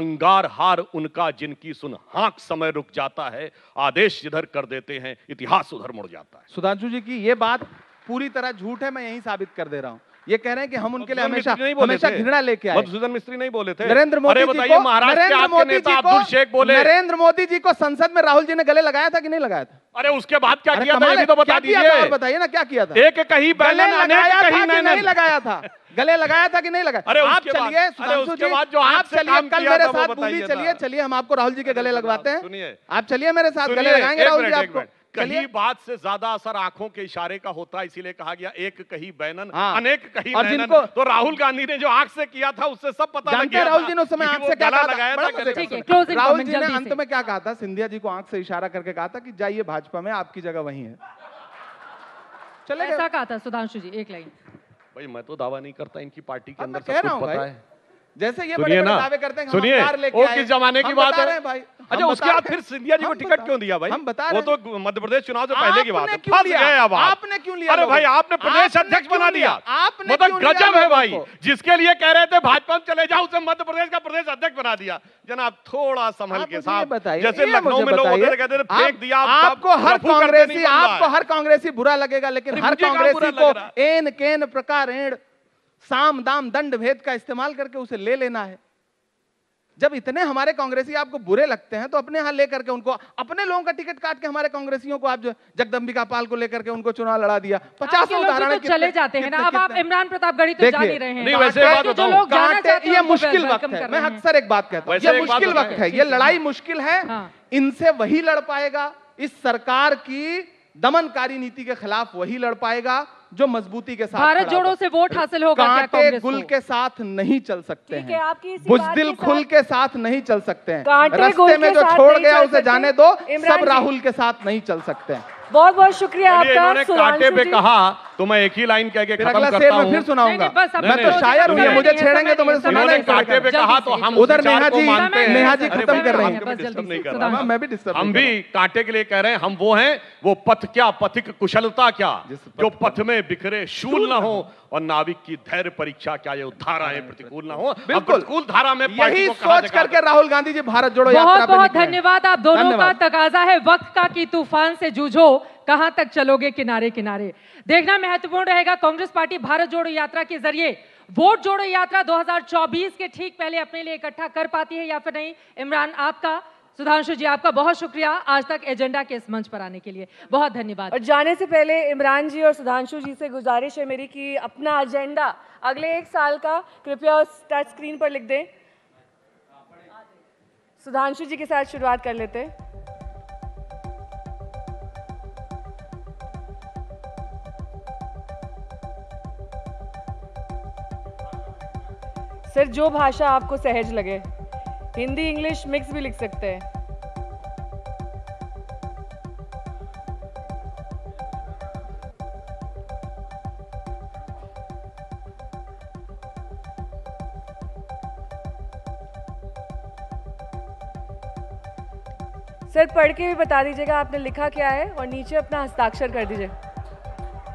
अंगार हार उनका जिनकी सुन हाक समय रुक जाता है आदेश इधर कर देते हैं इतिहास उधर मुड़ जाता है सुधांशु जी की यह बात पूरी तरह झूठ है मैं यही साबित कर दे रहा हूं ये कह रहे हैं कि हम उनके लिए हमेशा हमेशा घृणा लेके आए मधुसूदन मिस्त्री नहीं बोले थे नरेंद्र मोदी जी को नरेंद्र मोदी जी को शेख बोले नरेंद्र मोदी जी को संसद में राहुल जी ने गले लगाया था कि नहीं लगाया था अरे उसके बाद क्या किया था ये तो बता दीजिए बताइए ना क्या किया था एक कहीं बैलन अनेक कहीं नहीं लगाया था गले लगाया था कि नहीं लगाया अरे आप चलिए सुधांशु जी जो आप चलिए कल मेरे साथ बूंदी चलिए चलिए हम आपको राहुल जी के गले लगवाते हैं आप चलिए मेरे साथ गले लगाएंगे राहुल जी आपको कही बात से ज्यादा असर आंखों के इशारे का होता है इसीलिए कहा गया एक कही बैनन हाँ। अनेक कही और जिनको तो राहुल गांधी ने जो आंख से किया था उससे सब पता लग गया राहुल जी ने समय आंख से क्या कहा था राहुल जी ने अंत में क्या कहा था सिंधिया जी को आंख से इशारा करके कहा था कि जाइए भाजपा में आपकी जगह वही है चले ऐसा कहा था सुधांशु जी एक लाइन भाई मैं तो दावा नहीं करता इनकी पार्टी के अंदर सब कुछ पता है जैसे ये बड़े बड़े दावे करते हैं हम कार लेके सुनिए किस जमाने की बात है भाई अच्छा उसके बाद फिर सिंधिया जी को टिकट क्यों दिया भाई हम बता वो तो मध्य प्रदेश चुनाव से पहले की बात है आपने क्यों लिया अरे भाई आपने प्रदेश अध्यक्ष बना दिया आपने मतलब गजब है भाई जिसके लिए कह रहे थे भाजपा में चले जाओ उसे मध्य प्रदेश का प्रदेश अध्यक्ष बना दिया जनाब थोड़ा संभल के साथ जैसे लखनऊ में लोग होते कहते थे फेंक दिया आपको हर कांग्रेसी आपको हर कांग्रेसी बुरा लगेगा लेकिन हर कांग्रेसी को एन केन प्रकार साम दाम दंड भेद का इस्तेमाल करके उसे ले लेना है जब इतने हमारे कांग्रेसी आपको बुरे लगते हैं तो अपने यहां लेकर के उनको अपने लोगों का टिकट काट के हमारे कांग्रेसियों को आप जगदम्बिका पाल को लेकर के उनको चुनाव लड़ा दिया पचास उदाहरण तो चले जाते हैं ना अब आप इमरान प्रतापगढ़ी तो जा रहे हैं ये मुश्किल वक्त है मैं अक्सर एक बात कहता हूँ ये मुश्किल वक्त है ये लड़ाई मुश्किल है हाँ। इनसे वही लड़ पाएगा इस सरकार की दमनकारी नीति के खिलाफ वही लड़ पाएगा जो मजबूती के साथ भारत जोड़ो से वोट हासिल होगा कांटे गुल के साथ नहीं चल सकते हैं आपकी बुजदिल खुल के साथ नहीं चल सकते हैं रस्ते में जो छोड़ गया उसे जाने दो सब राहुल के साथ नहीं चल सकते हैं बहुत बहुत शुक्रिया आपका कांटे पे कहा तो मैं एक ही लाइन कह के खत्म करता हूं मैं फिर सुनाऊंगा तो तो तो मैं तो शायर हूं मुझे छेड़ेंगे तो मुझे नहीं कांटे पे कहा तो हम उधर नेहा जी नेहा जी खत्म कर रहे हैं मैं भी डिस्टर्ब हम भी कांटे के लिए कह रहे हैं हम वो हैं वो पथ क्या पथिक कुशलता क्या जो पथ में उखड़े बिखरे शूल ना हो और नाविक की धैर्य परीक्षा क्या ये धाराएं प्रतिकूल ना हो तो बिल्कुल कुल धारा में यही सोच करके राहुल गांधी जी भारत जोड़ो बहुत बहुत धन्यवाद आप दोनों का तकाजा है वक्त का कि तूफान से जूझो कहां तक चलोगे किनारे किनारे देखना महत्वपूर्ण रहेगा कांग्रेस पार्टी भारत जोड़ो यात्रा के जरिए वोट जोड़ो यात्रा 2024 के ठीक पहले अपने लिए इकट्ठा कर पाती है या फिर नहीं इमरान आपका सुधांशु जी आपका बहुत शुक्रिया आज तक एजेंडा के इस मंच पर आने के लिए बहुत धन्यवाद और जाने से पहले इमरान जी और सुधांशु जी से गुजारिश है मेरी कि अपना एजेंडा अगले एक साल का कृपया उस टच स्क्रीन पर लिख दें सुधांशु जी के साथ शुरुआत कर लेते हैं सर जो भाषा आपको सहज लगे हिंदी इंग्लिश मिक्स भी लिख सकते हैं सर पढ़ के भी बता दीजिएगा आपने लिखा क्या है और नीचे अपना हस्ताक्षर कर दीजिए